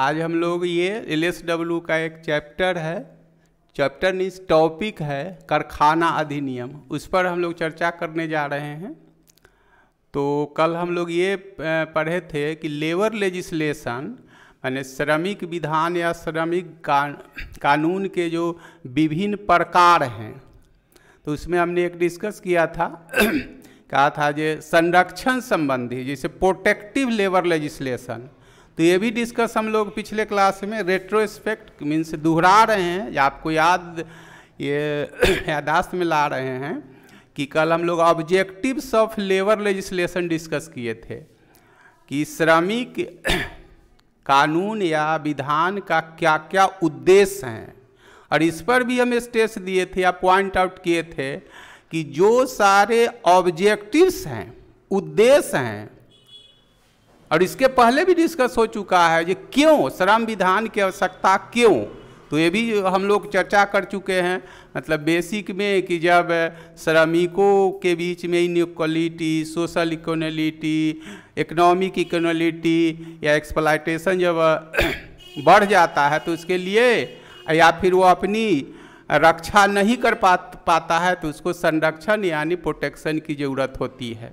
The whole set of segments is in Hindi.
आज हम लोग ये एल एस डब्ल्यू का एक चैप्टर है चैप्टर नहीं टॉपिक है कारखाना अधिनियम उस पर हम लोग चर्चा करने जा रहे हैं तो कल हम लोग ये पढ़े थे कि लेबर लेजिस्लेशन यानी श्रमिक विधान या श्रमिक कानून के जो विभिन्न प्रकार हैं तो उसमें हमने एक डिस्कस किया था कहा था जे संरक्षण संबंधी जैसे प्रोटेक्टिव लेबर लेजिस्लेशन तो ये भी डिस्कस हम लोग पिछले क्लास में रेट्रोस्पेक्ट मीन्स दोहरा रहे हैं या आपको याद ये यादाश्त में ला रहे हैं कि कल हम लोग objectives of labour legislation discuss किए थे कि श्रमिक कानून या विधान का क्या क्या उद्देश्य हैं और इस पर भी हम स्टेस दिए थे या पॉइंट आउट किए थे कि जो सारे ऑब्जेक्टिव्स हैं उद्देश्य हैं और इसके पहले भी डिस्कस हो चुका है ये क्यों श्रम विधान की आवश्यकता क्यों तो ये भी हम लोग चर्चा कर चुके हैं मतलब बेसिक में कि जब श्रमिकों के बीच में inequality social equality economic equality या एक्सप्लाइटेशन जब बढ़ जाता है तो उसके लिए या फिर वो अपनी रक्षा नहीं कर पा पाता है तो उसको संरक्षण यानी प्रोटेक्शन की ज़रूरत होती है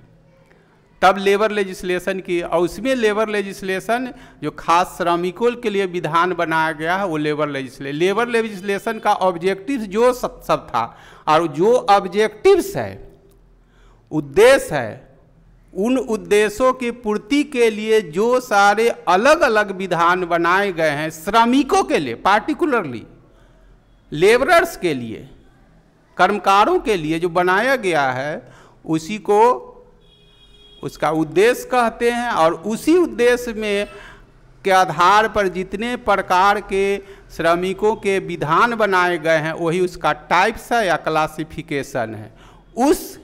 तब लेबर लेजिस्लेशन की और उसमें लेबर लेजिस्लेशन जो खास श्रमिकों के लिए विधान बनाया गया है वो लेबर लेजिस्ले लेबर लेजिस्लेशन का ऑब्जेक्टिव जो सब, सब था और जो ऑब्जेक्टिव्स है उद्देश्य है उन उद्देश्यों की पूर्ति के लिए जो सारे अलग अलग विधान बनाए गए हैं श्रमिकों के लिए पार्टिकुलरली लेबरर्स के लिए कर्मकारों के लिए जो बनाया गया है उसी को उसका उद्देश्य कहते हैं और उसी उद्देश्य में के आधार पर जितने प्रकार के श्रमिकों के विधान बनाए गए हैं वही उसका टाइप्स है या क्लासिफिकेशन है उस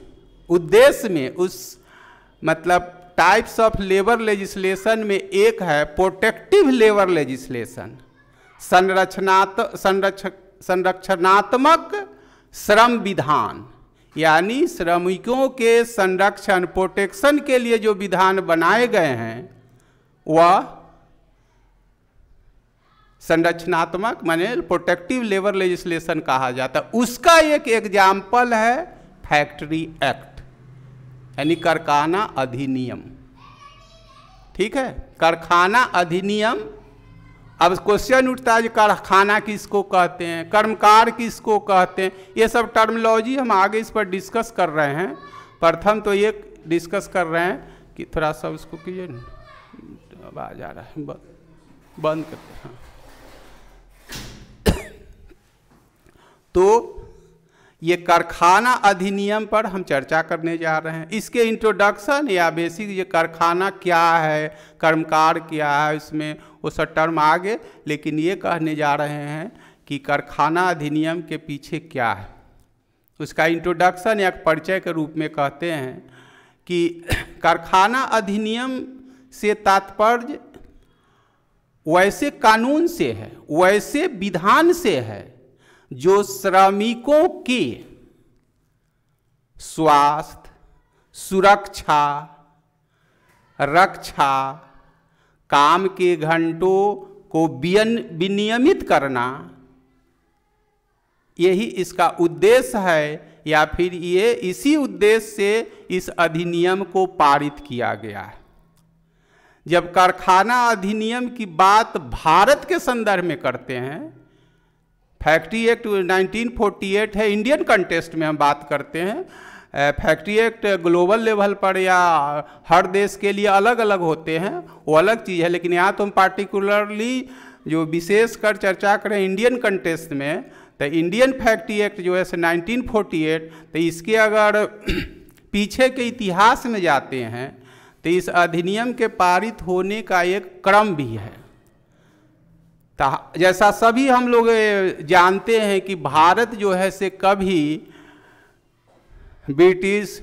उद्देश्य में उस मतलब टाइप्स ऑफ लेबर लेजिस्लेशन में एक है प्रोटेक्टिव लेबर लेजिस्लेशन संरचनात संरक्ष संरक्षणात्मक श्रम विधान यानी श्रमिकों के संरक्षण प्रोटेक्शन के लिए जो विधान बनाए गए हैं वह संरचनात्मक माने प्रोटेक्टिव लेबर लेजिस्लेशन कहा जाता है उसका एक एग्जाम्पल है फैक्ट्री एक्ट यानी कारखाना अधिनियम ठीक है कारखाना अधिनियम अब क्वेश्चन उठता है जो कारखाना किसको कहते हैं कर्मकार किसको कहते हैं ये सब टर्मोलॉजी हम आगे इस पर डिस्कस कर रहे हैं प्रथम तो ये डिस्कस कर रहे हैं कि थोड़ा सा उसको कीजिए आवाज आ रहा है बंद करते हैं तो ये कारखाना अधिनियम पर हम चर्चा करने जा रहे हैं इसके इंट्रोडक्शन या बेसिक ये कारखाना क्या है कर्मकार क्या है इसमें वो सब टर्म आगे लेकिन ये कहने जा रहे हैं कि कारखाना अधिनियम के पीछे क्या है उसका इंट्रोडक्शन या परिचय के रूप में कहते हैं कि कारखाना अधिनियम से तात्पर्य वैसे कानून से है वैसे विधान से है जो श्रमिकों के स्वास्थ्य सुरक्षा रक्षा काम के घंटों को विनियमित करना यही इसका उद्देश्य है या फिर ये इसी उद्देश्य से इस अधिनियम को पारित किया गया है जब कारखाना अधिनियम की बात भारत के संदर्भ में करते हैं फैक्ट्री एक्ट 1948 है इंडियन कंटेस्ट में हम बात करते हैं फैक्ट्री एक्ट ग्लोबल लेवल पर या हर देश के लिए अलग अलग होते हैं वो अलग चीज़ है लेकिन यहाँ तो हम पार्टिकुलरली जो विशेष कर चर्चा करें इंडियन कंटेस्ट में तो इंडियन फैक्ट्री एक्ट जो है से 1948 तो इसके अगर पीछे के इतिहास में जाते हैं तो इस अधिनियम के पारित होने का एक क्रम भी है जैसा सभी हम लोग जानते हैं कि भारत जो है से कभी ब्रिटिश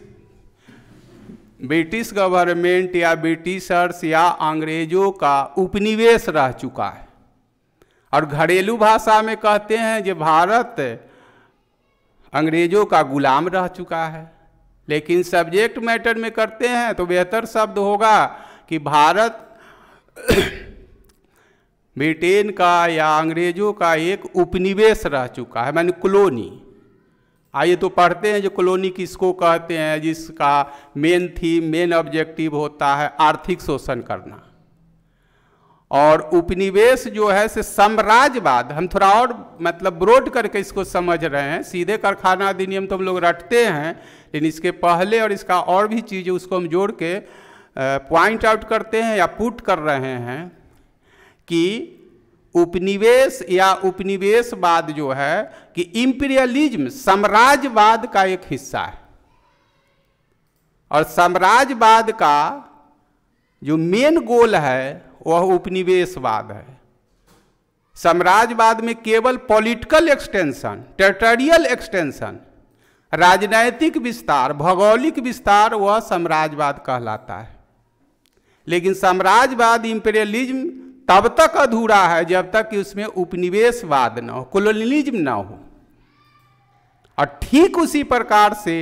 ब्रिटिश गवर्नमेंट या ब्रिटिशर्स या अंग्रेजों का उपनिवेश रह चुका है और घरेलू भाषा में कहते हैं जो भारत अंग्रेजों का गुलाम रह चुका है लेकिन सब्जेक्ट मैटर में करते हैं तो बेहतर शब्द होगा कि भारत ब्रिटेन का या अंग्रेजों का एक उपनिवेश रह चुका है मैंने कॉलोनी आइए तो पढ़ते हैं जो कॉलोनी किसको कहते हैं जिसका मेन थीम मेन ऑब्जेक्टिव होता है आर्थिक शोषण करना और उपनिवेश जो है से साम्राज्यवाद हम थोड़ा और मतलब ब्रोड करके इसको समझ रहे हैं सीधे कारखाना अधिनियम तो हम लोग रटते हैं लेकिन इसके पहले और इसका और भी चीज़ उसको हम जोड़ के पॉइंट आउट करते हैं या पुट कर रहे हैं कि उपनिवेश या उपनिवेशवाद जो है कि इंपीरियलिज्म साम्राज्यवाद का एक हिस्सा है और साम्राज्यवाद का जो मेन गोल है वह उपनिवेशवाद है साम्राज्यवाद में केवल पॉलिटिकल एक्सटेंशन टेरिटोरियल एक्सटेंशन राजनैतिक विस्तार भौगोलिक विस्तार वह साम्राज्यवाद कहलाता है लेकिन साम्राज्यवाद इंपेरियलिज्म तब तक अधूरा है जब तक कि उसमें उपनिवेशवाद ना हो कोलोनिलिज्म ना हो और ठीक उसी प्रकार से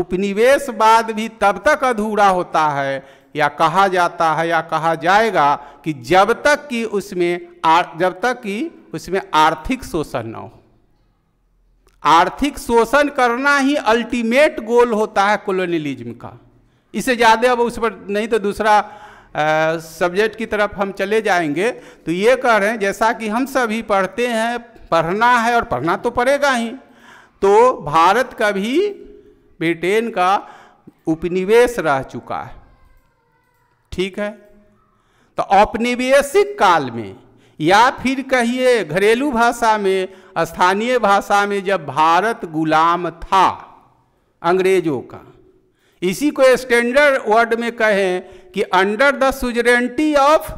उपनिवेशवाद भी तब तक अधूरा होता है या कहा जाता है या कहा जाएगा कि जब तक कि उसमें आर, जब तक कि उसमें आर्थिक शोषण ना हो आर्थिक शोषण करना ही अल्टीमेट गोल होता है कॉलोनिलिज्म का इससे ज़्यादा अब उस पर नहीं तो दूसरा सब्जेक्ट की तरफ हम चले जाएंगे तो ये कह रहे हैं जैसा कि हम सभी पढ़ते हैं पढ़ना है और पढ़ना तो पड़ेगा ही तो भारत का भी ब्रिटेन का उपनिवेश रह चुका है ठीक है तो औपनिवेशिक काल में या फिर कहिए घरेलू भाषा में स्थानीय भाषा में जब भारत गुलाम था अंग्रेजों का इसी को स्टैंडर्ड वर्ड में कहें कि under the suzerainty of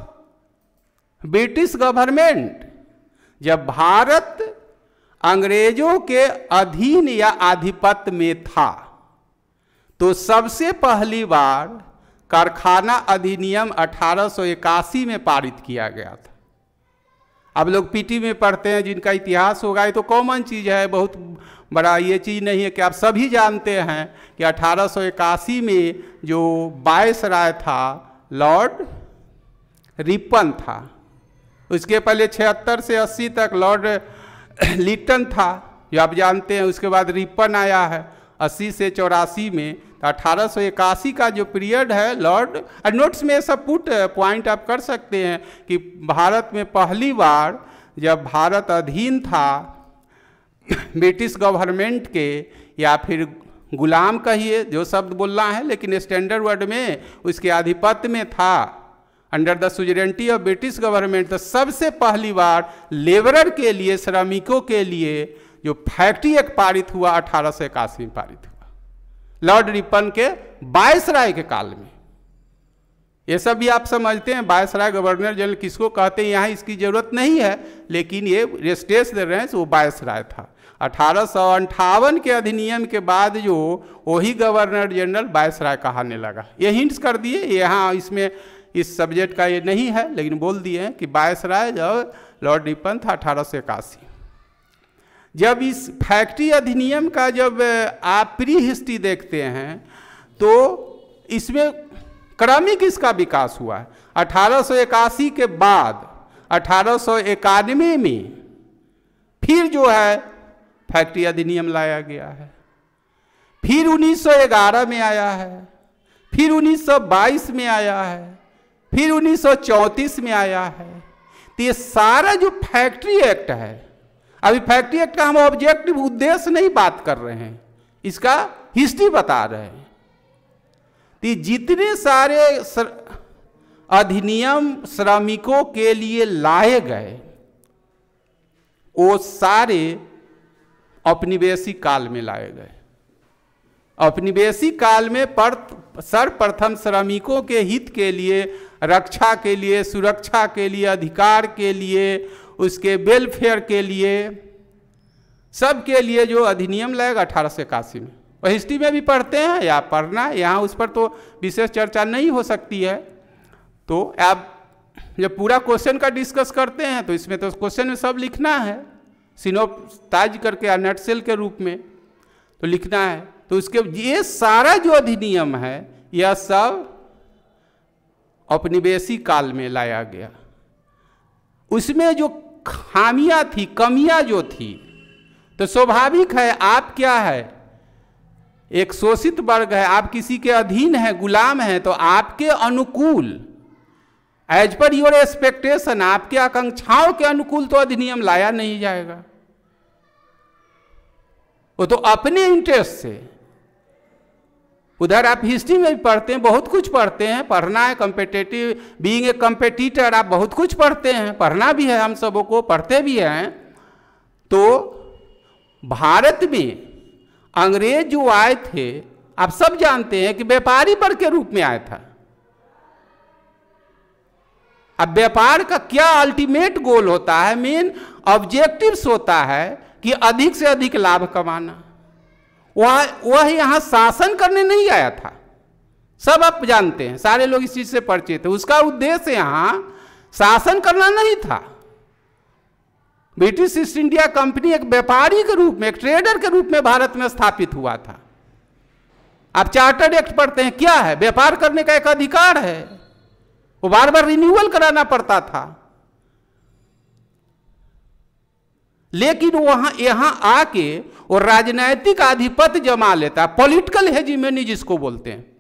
British government जब भारत अंग्रेजों के अधीन या आधिपत्य में था तो सबसे पहली बार कारखाना अधिनियम 1881 में पारित किया गया था अब लोग पीटी में पढ़ते हैं जिनका इतिहास होगा ये तो कॉमन चीज़ है बहुत बड़ा ये चीज़ नहीं है कि आप सभी जानते हैं कि अठारह में जो बायस राय था लॉर्ड रिपन था उसके पहले छिहत्तर से अस्सी तक लॉर्ड लिटन था जो आप जानते हैं उसके बाद रिपन आया है अस्सी से चौरासी में तो अठारह का जो पीरियड है लॉर्ड नोट्स में सब पुट पॉइंट आप कर सकते हैं कि भारत में पहली बार जब भारत अधीन था ब्रिटिश गवर्नमेंट के या फिर गुलाम कहिए जो शब्द बोलना है लेकिन स्टैंडर्ड वर्ड में उसके आधिपत्य में था under the suzerainty of British government तो सबसे पहली बार लेबरर के लिए श्रमिकों के लिए जो फैक्ट्री एक पारित हुआ अठारह सौ इक्यासी में पारित हुआ लॉर्ड रिपन के राय के काल में ये सब भी आप समझते हैं राय गवर्नर जनरल किसको कहते हैं यहाँ इसकी जरूरत नहीं है लेकिन ये रेस्टेस दे रहे हैं तो वो राय था अठारह के अधिनियम के बाद जो वही गवर्नर जनरल राय कहाने लगा ये हिंट्स कर दिए यहाँ इसमें इस सब्जेक्ट का ये नहीं है लेकिन बोल दिए हैं कि राय जब लॉर्ड निपन था अठारह सौ इक्यासी जब इस फैक्ट्री अधिनियम का जब आप प्री हिस्ट्री देखते हैं तो इसमें क्रमिक इसका विकास हुआ है अठारह के बाद अठारह में फिर जो है फैक्ट्री अधिनियम लाया गया है फिर 1911 में आया है फिर 1922 में आया है फिर 1934 में आया है तो ये सारा जो फैक्ट्री एक्ट है अभी फैक्ट्री एक्ट का हम ऑब्जेक्टिव उद्देश्य नहीं बात कर रहे हैं इसका हिस्ट्री बता रहे हैं तो जितने सारे सर, अधिनियम श्रमिकों के लिए लाए गए वो सारे औपनिवेशी काल में लाए गए औपनिवेशी काल में पर सर्वप्रथम श्रमिकों के हित के लिए रक्षा के लिए सुरक्षा के लिए अधिकार के लिए उसके वेलफेयर के लिए सबके लिए जो अधिनियम लाएगा अठारह सौ इक्यासी में और हिस्ट्री में भी पढ़ते हैं या पढ़ना यहाँ उस पर तो विशेष चर्चा नहीं हो सकती है तो आप जब पूरा क्वेश्चन का डिस्कस करते हैं तो इसमें तो क्वेश्चन में सब लिखना है सिनोपताज करके अनटसेल के रूप में तो लिखना है तो उसके ये सारा जो अधिनियम है यह सब औपनिवेशी काल में लाया गया उसमें जो खामियां थी कमियां जो थी तो स्वाभाविक है आप क्या है एक शोषित वर्ग है आप किसी के अधीन है गुलाम है तो आपके अनुकूल एज पर योर एक्सपेक्टेशन आपके आकांक्षाओं के अनुकूल तो अधिनियम लाया नहीं जाएगा वो तो अपने इंटरेस्ट से उधर आप हिस्ट्री में भी पढ़ते हैं बहुत कुछ पढ़ते हैं पढ़ना है कंपेटेटिव बीइंग ए कंपेटिटर आप बहुत कुछ पढ़ते हैं पढ़ना भी है हम सबों को पढ़ते भी हैं तो भारत में अंग्रेज जो आए थे आप सब जानते हैं कि व्यापारी वर्ग के रूप में आया था अब व्यापार का क्या अल्टीमेट गोल होता है मेन ऑब्जेक्टिव्स होता है कि अधिक से अधिक लाभ कमाना वह वह यहां शासन करने नहीं आया था सब आप जानते हैं सारे लोग इस चीज़ से परिचित हैं उसका उद्देश्य यहां शासन करना नहीं था ब्रिटिश ईस्ट इंडिया कंपनी एक व्यापारी के रूप में एक ट्रेडर के रूप में भारत में स्थापित हुआ था आप चार्टर्ड एक्ट पढ़ते हैं क्या है व्यापार करने का एक अधिकार है वो बार बार रिन्यूअल कराना पड़ता था लेकिन वहां यहां आके वो राजनैतिक आधिपत्य जमा लेता है पॉलिटिकल हेजिमेनी जिसको बोलते हैं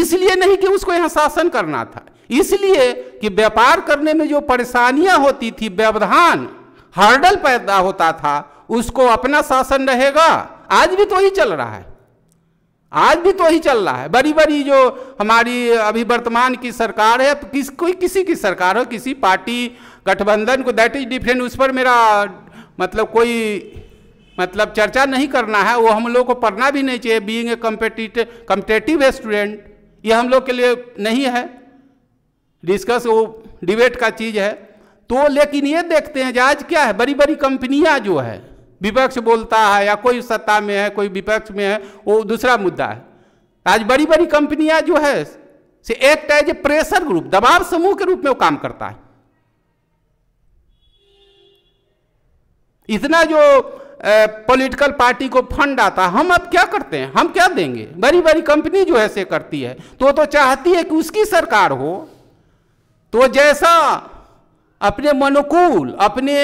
इसलिए नहीं कि उसको यहां शासन करना था इसलिए कि व्यापार करने में जो परेशानियां होती थी व्यवधान हर्डल पैदा होता था उसको अपना शासन रहेगा आज भी तो ही चल रहा है आज भी तो ही चल रहा है बड़ी बड़ी जो हमारी अभी वर्तमान की सरकार है तो किस कोई किसी की सरकार हो किसी पार्टी गठबंधन को दैट इज डिफरेंट उस पर मेरा मतलब कोई मतलब चर्चा नहीं करना है वो हम लोग को पढ़ना भी नहीं चाहिए बीइंग ए कम्पिटिट कम्पिटेटिव स्टूडेंट ये हम लोग के लिए नहीं है डिस्कस वो डिबेट का चीज़ है तो लेकिन ये देखते हैं आज क्या है बड़ी बड़ी कंपनियाँ जो है विपक्ष बोलता है या कोई सत्ता में है कोई विपक्ष में है वो दूसरा मुद्दा है तो आज बड़ी बड़ी कंपनियां जो है से act as a pressure group दबाव समूह के रूप में वो काम करता है इतना जो पॉलिटिकल पार्टी को फंड आता हम अब क्या करते हैं हम क्या देंगे बड़ी बड़ी कंपनी जो है से करती है तो तो चाहती है कि उसकी सरकार हो तो जैसा अपने मनुकूल अपने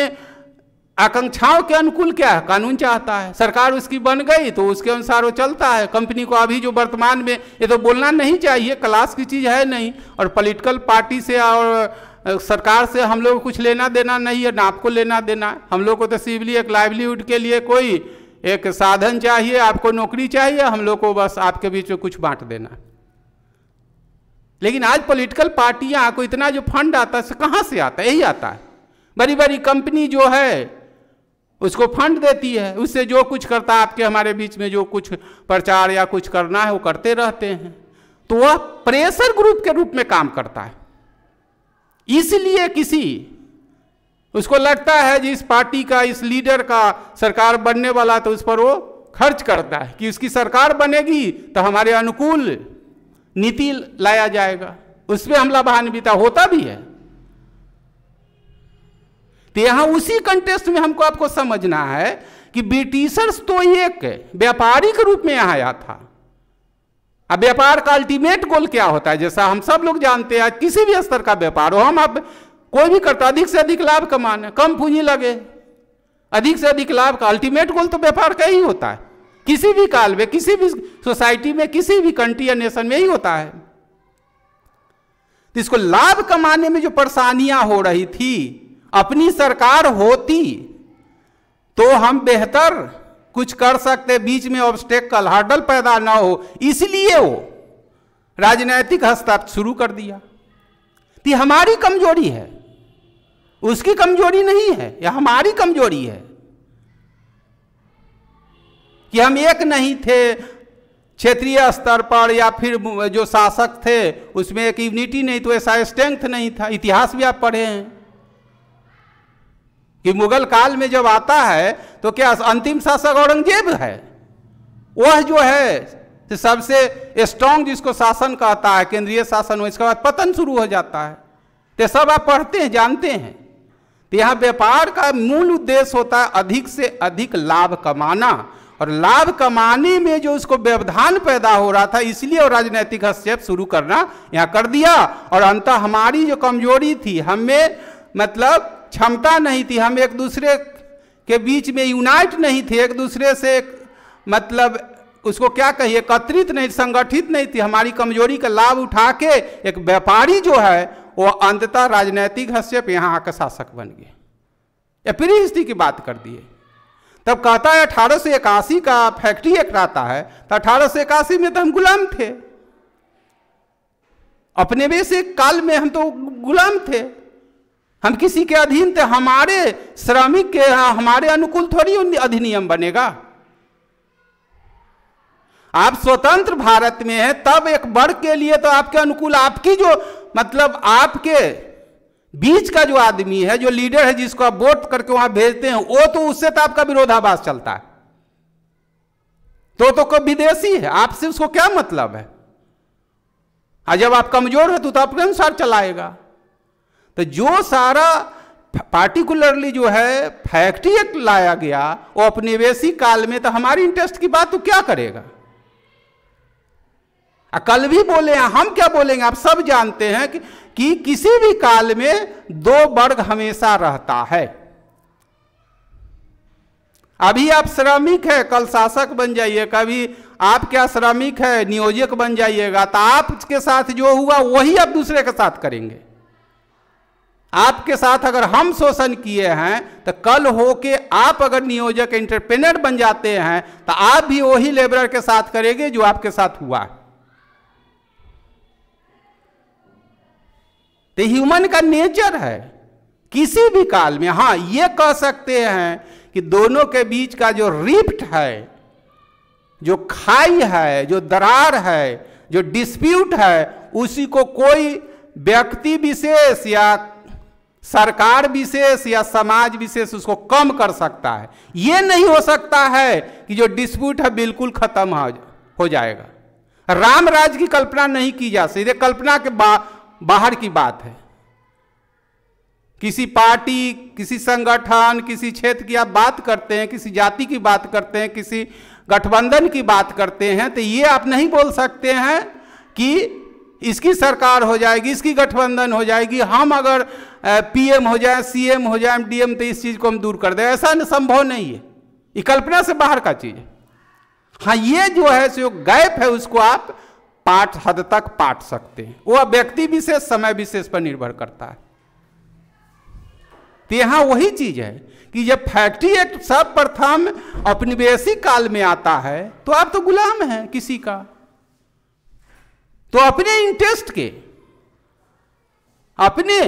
आकांक्षाओं के अनुकूल क्या है कानून चाहता है सरकार उसकी बन गई तो उसके अनुसार वो चलता है कंपनी को अभी जो वर्तमान में ये तो बोलना नहीं चाहिए क्लास की चीज़ है नहीं और पॉलिटिकल पार्टी से और सरकार से हम लोग कुछ लेना देना नहीं है ना आपको लेना देना हम लोग को तो सिवली एक लाइवलीहुड के लिए कोई एक साधन चाहिए आपको नौकरी चाहिए हम लोग को बस आपके बीच में कुछ बांट देना लेकिन आज पॉलिटिकल पार्टियां को इतना जो फंड आता है कहाँ से आता है यही आता है बड़ी बड़ी कंपनी जो है उसको फंड देती है उससे जो कुछ करता है आपके हमारे बीच में जो कुछ प्रचार या कुछ करना है वो करते रहते हैं तो वह प्रेशर ग्रुप के रूप में काम करता है इसलिए किसी उसको लगता है जिस इस पार्टी का इस लीडर का सरकार बनने वाला तो उस पर वो खर्च करता है कि उसकी सरकार बनेगी तो हमारे अनुकूल नीति लाया जाएगा उसमें हम लाभान्वित तो होता भी है तो यहाँ उसी कंटेस्ट में हमको आपको समझना है कि ब्रिटिशर्स तो एक व्यापारिक रूप में आया था अब व्यापार का अल्टीमेट गोल क्या होता है जैसा हम सब लोग जानते हैं किसी भी स्तर का व्यापार हो हम अब कोई भी करता अधिक से अधिक लाभ कमाने कम पूंजी लगे अधिक से अधिक लाभ का अल्टीमेट गोल तो व्यापार का ही होता है किसी भी काल में किसी भी सोसाइटी में किसी भी कंट्री या नेशन में ही होता है तो इसको लाभ कमाने में जो परेशानियां हो रही थी अपनी सरकार होती तो हम बेहतर कुछ कर सकते बीच में ऑब्स्टेकल हार्डल पैदा ना हो इसलिए वो राजनैतिक हस्ताक्ष शुरू कर दिया तो हमारी कमजोरी है उसकी कमजोरी नहीं है यह हमारी कमजोरी है कि हम एक नहीं थे क्षेत्रीय स्तर पर या फिर जो शासक थे उसमें एक यूनिटी नहीं तो ऐसा स्ट्रेंथ नहीं था इतिहास भी आप पढ़े हैं कि मुगल काल में जब आता है तो क्या अंतिम शासक औरंगजेब है वह जो है तो सबसे स्ट्रांग जिसको शासन कहता है केंद्रीय शासन इसके बाद पतन शुरू हो जाता है तो सब आप पढ़ते हैं जानते हैं तो यहाँ व्यापार का मूल उद्देश्य होता है अधिक से अधिक लाभ कमाना और लाभ कमाने में जो उसको व्यवधान पैदा हो रहा था इसलिए और राजनीतिक हस्तक्षेप शुरू करना यहाँ कर दिया और अंत हमारी जो कमजोरी थी हमें मतलब क्षमता नहीं थी हम एक दूसरे के बीच में यूनाइट नहीं थे एक दूसरे से मतलब उसको क्या कहिए एकत्रित नहीं संगठित नहीं थी हमारी कमजोरी का लाभ उठा के एक व्यापारी जो है वो अंततः राजनैतिक हस्यप यहाँ आकर शासक बन गए या फिर की बात कर दिए तब कहता है अठारह सौ इक्यासी का फैक्ट्री एक्ट आता है तो अठारह सौ इक्यासी में तो हम गुलाम थे अपने में से काल में हम तो गुलाम थे हम किसी के अधीन थे हमारे श्रमिक के हमारे अनुकूल थोड़ी अधिनियम बनेगा आप स्वतंत्र भारत में हैं तब एक वर्ग के लिए तो आपके अनुकूल आपकी जो मतलब आपके बीच का जो आदमी है जो लीडर है जिसको आप वोट करके वहां भेजते हैं वो तो उससे तो आपका विरोधाभास चलता है तो तो कोई विदेशी है आपसे उसको क्या मतलब है हाँ, जब आप कमजोर है तो, तो आपके अनुसार चलाएगा तो जो सारा पार्टिकुलरली जो है फैक्ट्री एक्ट लाया गया वो वैसी काल में तो हमारी इंटरेस्ट की बात तो क्या करेगा कल भी बोले हैं हम क्या बोलेंगे आप सब जानते हैं कि, कि किसी भी काल में दो वर्ग हमेशा रहता है अभी आप श्रमिक है कल शासक बन जाइए कभी आप क्या श्रमिक है नियोजक बन जाइएगा तो आपके साथ जो हुआ वही आप दूसरे के साथ करेंगे आपके साथ अगर हम शोषण किए हैं तो कल हो के आप अगर नियोजक एंटरप्रेनर बन जाते हैं तो आप भी वही लेबरर के साथ करेंगे जो आपके साथ हुआ तो ह्यूमन का नेचर है किसी भी काल में हां यह कह सकते हैं कि दोनों के बीच का जो रिफ्ट है जो खाई है जो दरार है जो डिस्प्यूट है उसी को कोई व्यक्ति विशेष या सरकार विशेष या समाज विशेष उसको कम कर सकता है ये नहीं हो सकता है कि जो डिस्प्यूट है बिल्कुल खत्म हो जाएगा राम राज की कल्पना नहीं की जा सकती कल्पना के बा, बाहर की बात है किसी पार्टी किसी संगठन किसी क्षेत्र की आप बात करते हैं किसी जाति की बात करते हैं किसी गठबंधन की बात करते हैं तो ये आप नहीं बोल सकते हैं कि इसकी सरकार हो जाएगी इसकी गठबंधन हो जाएगी हम अगर पीएम हो जाए सीएम हो जाए डीएम तो इस चीज़ को हम दूर कर दें ऐसा संभव नहीं है ये कल्पना से बाहर का चीज़ है हाँ ये जो है जो गैप है उसको आप पाठ हद तक पाट सकते हैं वह व्यक्ति विशेष समय विशेष पर निर्भर करता है तो यहाँ वही चीज़ है कि जब फैक्ट्री एक्ट सर्वप्रथम अपनिवेशी काल में आता है तो आप तो गुलाम हैं किसी का तो अपने इंटरेस्ट के अपने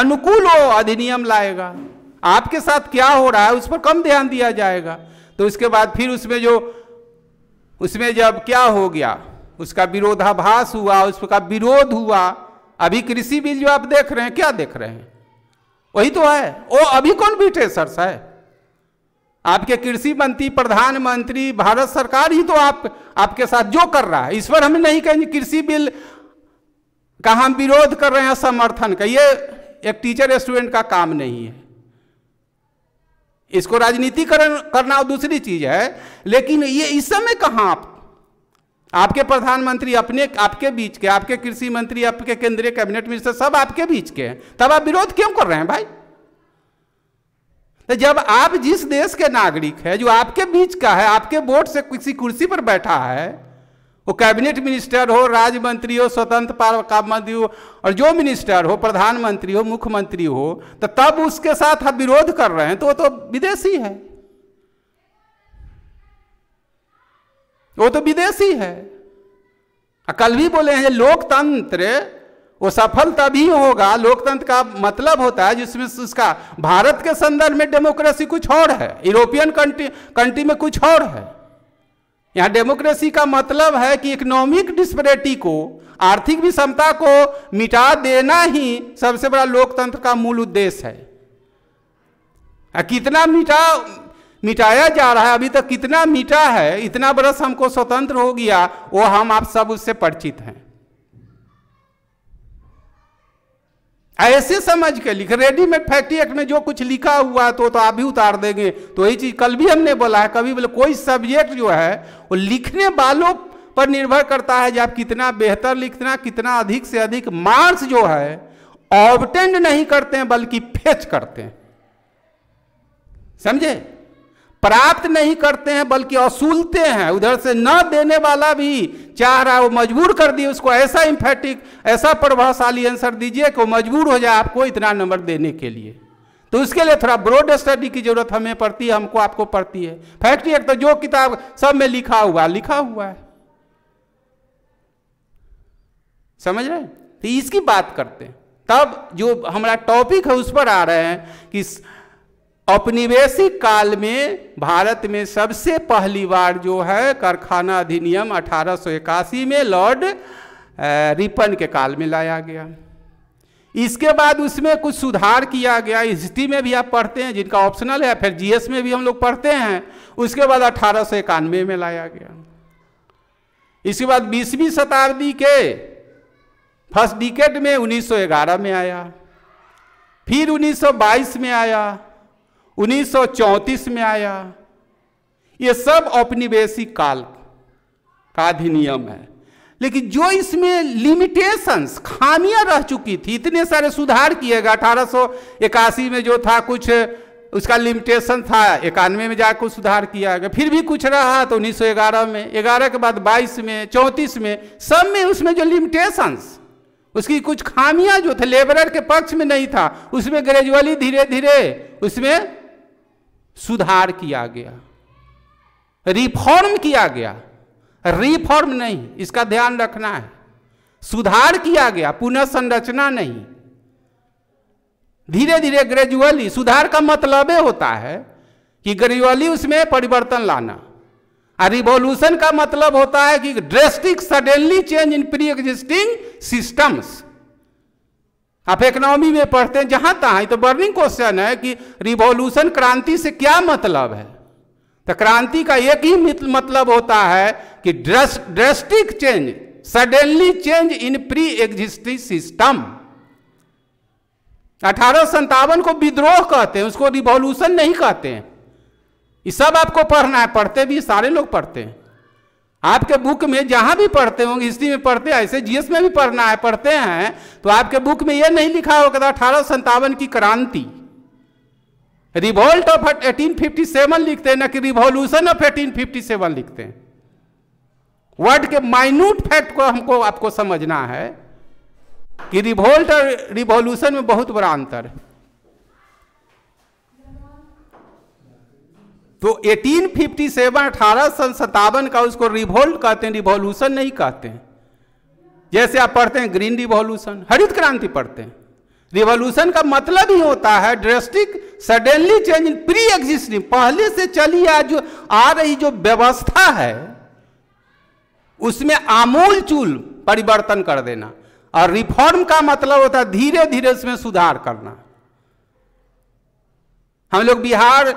अनुकूल वो अधिनियम लाएगा आपके साथ क्या हो रहा है उस पर कम ध्यान दिया जाएगा तो उसके बाद फिर उसमें जो उसमें जब क्या हो गया उसका विरोधाभास हुआ उसका विरोध हुआ अभी कृषि बिल जो आप देख रहे हैं क्या देख रहे हैं वही तो है वो अभी कौन बीटे सर है आपके कृषि मंत्री प्रधानमंत्री भारत सरकार ही तो आप आपके साथ जो कर रहा है इस पर हम नहीं कहेंगे कृषि बिल का हम विरोध कर रहे हैं समर्थन का ये एक टीचर स्टूडेंट का काम नहीं है इसको राजनीतिकरण करना दूसरी चीज है लेकिन ये इस समय कहाँ आप आपके प्रधानमंत्री अपने आपके बीच के आपके कृषि मंत्री आपके केंद्रीय कैबिनेट मिनिस्टर सब आपके बीच के हैं तब आप विरोध क्यों कर रहे हैं भाई तो जब आप जिस देश के नागरिक है जो आपके बीच का है आपके वोट से किसी कुर्सी पर बैठा है वो कैबिनेट मिनिस्टर हो राज्य मंत्री हो स्वतंत्र पार मंत्री हो और जो मिनिस्टर हो प्रधानमंत्री हो मुख्यमंत्री हो तो तब उसके साथ आप विरोध कर रहे हैं तो वो तो विदेशी है वो तो विदेशी है कल भी बोले हैं लोकतंत्र वो सफलता भी होगा लोकतंत्र का मतलब होता है जिसमें उसका भारत के संदर्भ में डेमोक्रेसी कुछ और है यूरोपियन कंट्री कंट्री में कुछ और है यहाँ डेमोक्रेसी का मतलब है कि इकोनॉमिक डिस्परेटी को आर्थिक विषमता को मिटा देना ही सबसे बड़ा लोकतंत्र का मूल उद्देश्य है कितना मिटा मिटाया जा रहा है अभी तक कितना मिटा है इतना बरस हमको स्वतंत्र हो गया वो हम आप सब उससे परिचित हैं ऐसे समझ के लिख रेडीमेड फैक्ट्री एक्ट में जो कुछ लिखा हुआ है तो तो आप भी उतार देंगे तो यही चीज कल भी हमने बोला है कभी बोले कोई सब्जेक्ट जो है वो लिखने वालों पर निर्भर करता है जो आप कितना बेहतर लिखना कितना अधिक से अधिक मार्क्स जो है ऑबटेंड नहीं करते हैं बल्कि फेच करते हैं समझे प्राप्त नहीं करते हैं बल्कि असूलते हैं उधर से न देने वाला भी चाह रहा वो मजबूर कर दिए उसको ऐसा इम्फेटिक ऐसा प्रभावशाली आंसर दीजिए कि वो मजबूर हो जाए आपको इतना नंबर देने के लिए तो उसके लिए थोड़ा ब्रॉड स्टडी की जरूरत हमें पड़ती है हमको आपको पड़ती है फैक्ट्री एक तो जो किताब सब में लिखा हुआ लिखा हुआ है समझ रहे तो इसकी बात करते हैं तब जो हमारा टॉपिक है उस पर आ रहे हैं कि औपनिवेशिक काल में भारत में सबसे पहली बार जो है कारखाना अधिनियम अठारह में लॉर्ड रिपन के काल में लाया गया इसके बाद उसमें कुछ सुधार किया गया हिस्ट्री में भी आप पढ़ते हैं जिनका ऑप्शनल है फिर जीएस में भी हम लोग पढ़ते हैं उसके बाद अठारह में लाया गया इसके बाद बीसवीं शताब्दी के फर्स्ट डिकेट में 1911 में आया फिर 1922 में आया 1934 में आया ये सब औपनिवेशिक काल का अधिनियम है लेकिन जो इसमें लिमिटेशंस खामियां रह चुकी थी इतने सारे सुधार किए गए अठारह में जो था कुछ उसका लिमिटेशन था इक्यानवे में जाकर सुधार किया गया फिर भी कुछ रहा तो 1911 में 11 के बाद 22 में 34 में सब में उसमें जो लिमिटेशंस उसकी कुछ खामियां जो थे लेबरर के पक्ष में नहीं था उसमें ग्रेजुअली धीरे धीरे उसमें सुधार किया गया रिफॉर्म किया गया रिफॉर्म नहीं इसका ध्यान रखना है सुधार किया गया पुनः संरचना नहीं धीरे धीरे ग्रेजुअली सुधार का मतलब होता है कि ग्रेजुअली उसमें परिवर्तन लाना और रिवोल्यूशन का मतलब होता है कि drastic suddenly change in pre existing systems आप इकोनॉमी में पढ़ते हैं जहां तहां तो बर्निंग क्वेश्चन है कि रिवॉल्यूशन क्रांति से क्या मतलब है तो क्रांति का एक ही मतलब होता है कि drastic change suddenly change in pre existing system अठारह को विद्रोह कहते हैं उसको रिवॉल्यूशन नहीं कहते हैं ये सब आपको पढ़ना है पढ़ते भी सारे लोग पढ़ते हैं आपके बुक में जहां भी पढ़ते होंगे हिस्ट्री में पढ़ते हैं ऐसे जीएस में भी पढ़ना है पढ़ते हैं तो आपके बुक में यह नहीं लिखा होगा अठारह संतावन की क्रांति revolt of eighteen fifty seven लिखते हैं ना कि revolution of eighteen fifty seven लिखते हैं वर्ड के माइन्यूट फैक्ट को हमको आपको समझना है कि रिवोल्ट और रिवॉल्यूशन में बहुत बड़ा अंतर है तो 1857 अठारह सन सत्तावन का उसको रिवोल्ट कहते हैं रिवोल्यूशन नहीं कहते हैं जैसे आप पढ़ते हैं ग्रीन रिवोल्यूशन हरित क्रांति पढ़ते हैं रिवोल्यूशन का मतलब ही होता है drastic suddenly change pre existing पहले से चली आज जो आ रही जो व्यवस्था है उसमें आमूल चूल परिवर्तन कर देना और रिफॉर्म का मतलब होता है धीरे धीरे उसमें सुधार करना हम लोग बिहार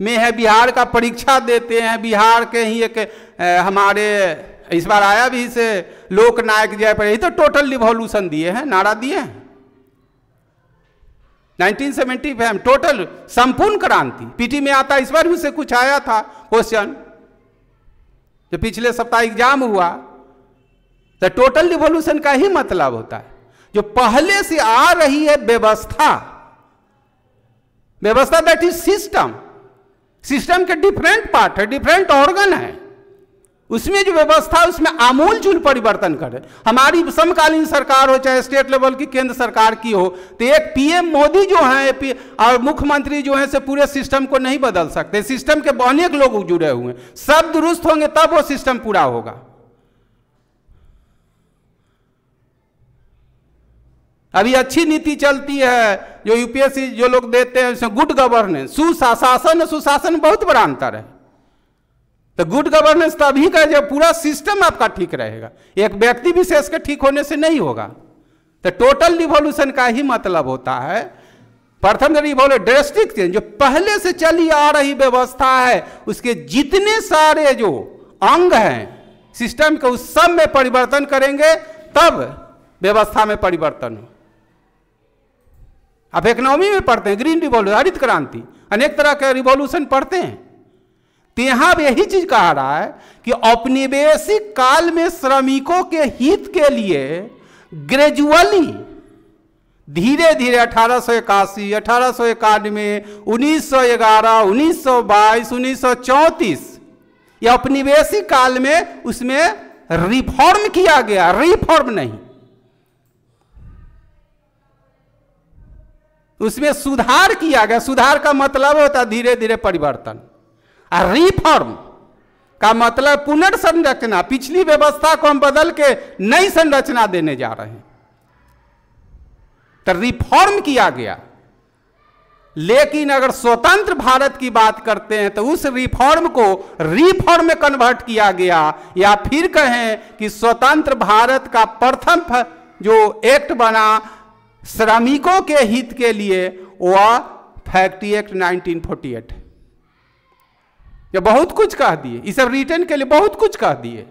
में है बिहार का परीक्षा देते हैं बिहार के ही एक हमारे इस बार आया भी इसे लोकनायक जय पर तो टोटल रिवॉल्यूशन दिए हैं नारा दिए हैं नाइनटीन सेवेंटी फाइव टोटल संपूर्ण क्रांति पीटी में आता इस बार भी से कुछ आया था क्वेश्चन जो पिछले सप्ताह एग्जाम हुआ तो टोटल रिवोल्यूशन का ही मतलब होता है जो पहले से आ रही है व्यवस्था व्यवस्था दैट इज सिस्टम सिस्टम के डिफरेंट पार्ट है डिफरेंट ऑर्गन है उसमें जो व्यवस्था है उसमें आमूल जूल परिवर्तन करे हमारी समकालीन सरकार हो चाहे स्टेट लेवल की केंद्र सरकार की हो तो एक पीएम मोदी जो है और मुख्यमंत्री जो है से पूरे सिस्टम को नहीं बदल सकते सिस्टम के अनेक लोग जुड़े हुए हैं सब दुरुस्त होंगे तब वो सिस्टम पूरा होगा अभी अच्छी नीति चलती है जो यूपीएससी जो लोग देते हैं उसमें गुड गवर्नेंस सुशासन सुशासन बहुत बड़ा अंतर है तो गुड गवर्नेंस तभी का जब पूरा सिस्टम आपका ठीक रहेगा एक व्यक्ति विशेष के ठीक होने से नहीं होगा तो टोटल रिवोल्यूशन का ही मतलब होता है प्रथम रिवोल्यूशन ड्रेस्टिक चेंज जो पहले से चली आ रही व्यवस्था है उसके जितने सारे जो अंग हैं सिस्टम के उस सब में परिवर्तन करेंगे तब व्यवस्था में परिवर्तन हो आप इकोनॉमी में पढ़ते हैं ग्रीन रिवॉल्यूशन हरित क्रांति अनेक तरह के रिवॉल्यूशन पढ़ते हैं तो यहां भी यही चीज कहा रहा है कि औपनिवेशिक काल में श्रमिकों के हित के लिए ग्रेजुअली धीरे धीरे अठारह सौ इक्यासी अठारह सौ इक्यानवे उन्नीस सौ ग्यारह उन्नीस सौ बाईस उन्नीस सौ चौंतीस या औपनिवेशिक काल में उसमें रिफॉर्म किया गया रिफॉर्म नहीं उसमें सुधार किया गया सुधार का मतलब होता है धीरे धीरे परिवर्तन और रिफॉर्म का मतलब पुनर्संरचना पिछली व्यवस्था को हम बदल के नई संरचना देने जा रहे हैं तो रिफॉर्म किया गया लेकिन अगर स्वतंत्र भारत की बात करते हैं तो उस रिफॉर्म को रिफॉर्म में कन्वर्ट किया गया या फिर कहें कि स्वतंत्र भारत का प्रथम जो एक्ट बना श्रमिकों के हित के लिए वह फैक्ट्री एक्ट 1948 ये बहुत कुछ कह दिए इस सब रिटर्न के लिए बहुत कुछ कह दिए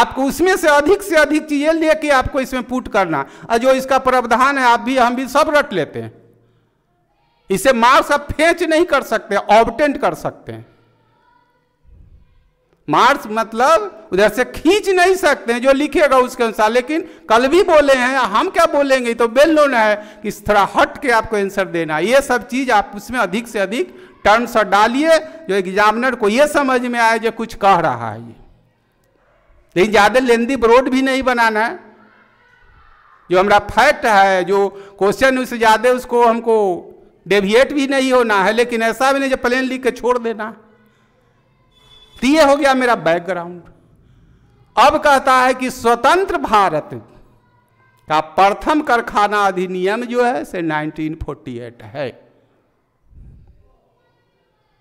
आपको उसमें से अधिक से अधिक चीजें लेके आपको इसमें पुट करना और जो इसका प्रावधान है आप भी हम भी सब रट लेते हैं इसे मार्क्स आप फेंच नहीं कर सकते ऑबटेंट कर सकते हैं मार्स मतलब उधर से खींच नहीं सकते हैं जो लिखेगा उसके अनुसार लेकिन कल भी बोले हैं हम क्या बोलेंगे तो बेल बेलोन है कि थोड़ा हट के आपको आंसर देना ये सब चीज आप उसमें अधिक से अधिक टर्म्स और डालिए जो एग्जामिनर को ये समझ में आए जो कुछ कह रहा है ये लेकिन ज़्यादा लेंदी ब्रोड भी नहीं बनाना है जो हमारा फैक्ट है जो क्वेश्चन उससे ज़्यादा उसको हमको डेविएट भी नहीं होना है लेकिन ऐसा भी नहीं जो प्लेन लिख के छोड़ देना है तो ये हो गया मेरा बैकग्राउंड अब कहता है कि स्वतंत्र भारत का प्रथम कारखाना अधिनियम जो है से 1948 है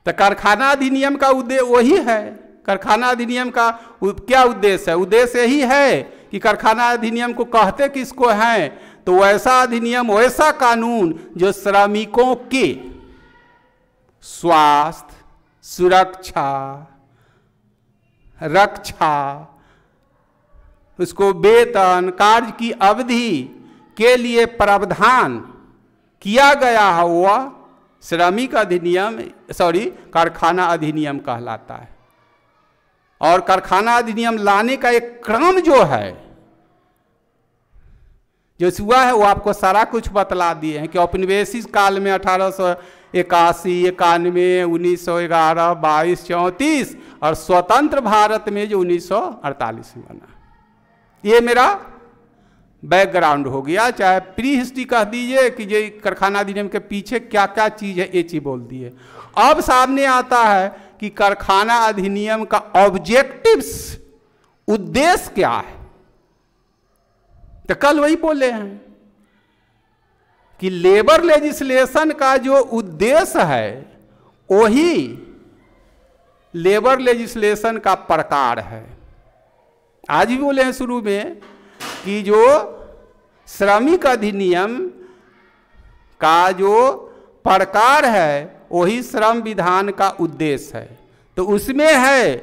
तो कारखाना अधिनियम का उद्देश्य वही है कारखाना अधिनियम का क्या उद्देश्य है उद्देश्य यही है कि कारखाना अधिनियम को कहते किसको हैं तो वैसा अधिनियम वैसा कानून जो श्रमिकों के स्वास्थ्य सुरक्षा रक्षा उसको वेतन कार्य की अवधि के लिए प्रावधान किया गया है वह श्रमिक अधिनियम सॉरी कारखाना अधिनियम कहलाता है और कारखाना अधिनियम लाने का एक क्रम जो है जो हुआ है वो आपको सारा कुछ बतला दिए हैं कि औपनिवेशिक काल में अठारह सौ इक्यासी इक्यानवे उन्नीस सौ ग्यारह बाईस चौंतीस और स्वतंत्र भारत में जो 1948 में बना ये मेरा बैकग्राउंड हो गया चाहे प्री हिस्ट्री कह दीजिए कि ये कारखाना अधिनियम के पीछे क्या क्या चीज़ है ये चीज बोल दिए अब सामने आता है कि कारखाना अधिनियम का ऑब्जेक्टिव्स उद्देश्य क्या है तो कल वही बोले हैं कि लेबर लेजिस्लेशन का जो उद्देश्य है वही लेबर लेजिस्लेशन का प्रकार है आज भी बोले हैं शुरू में कि जो श्रमिक अधिनियम का जो प्रकार है वही श्रम विधान का उद्देश्य है तो उसमें है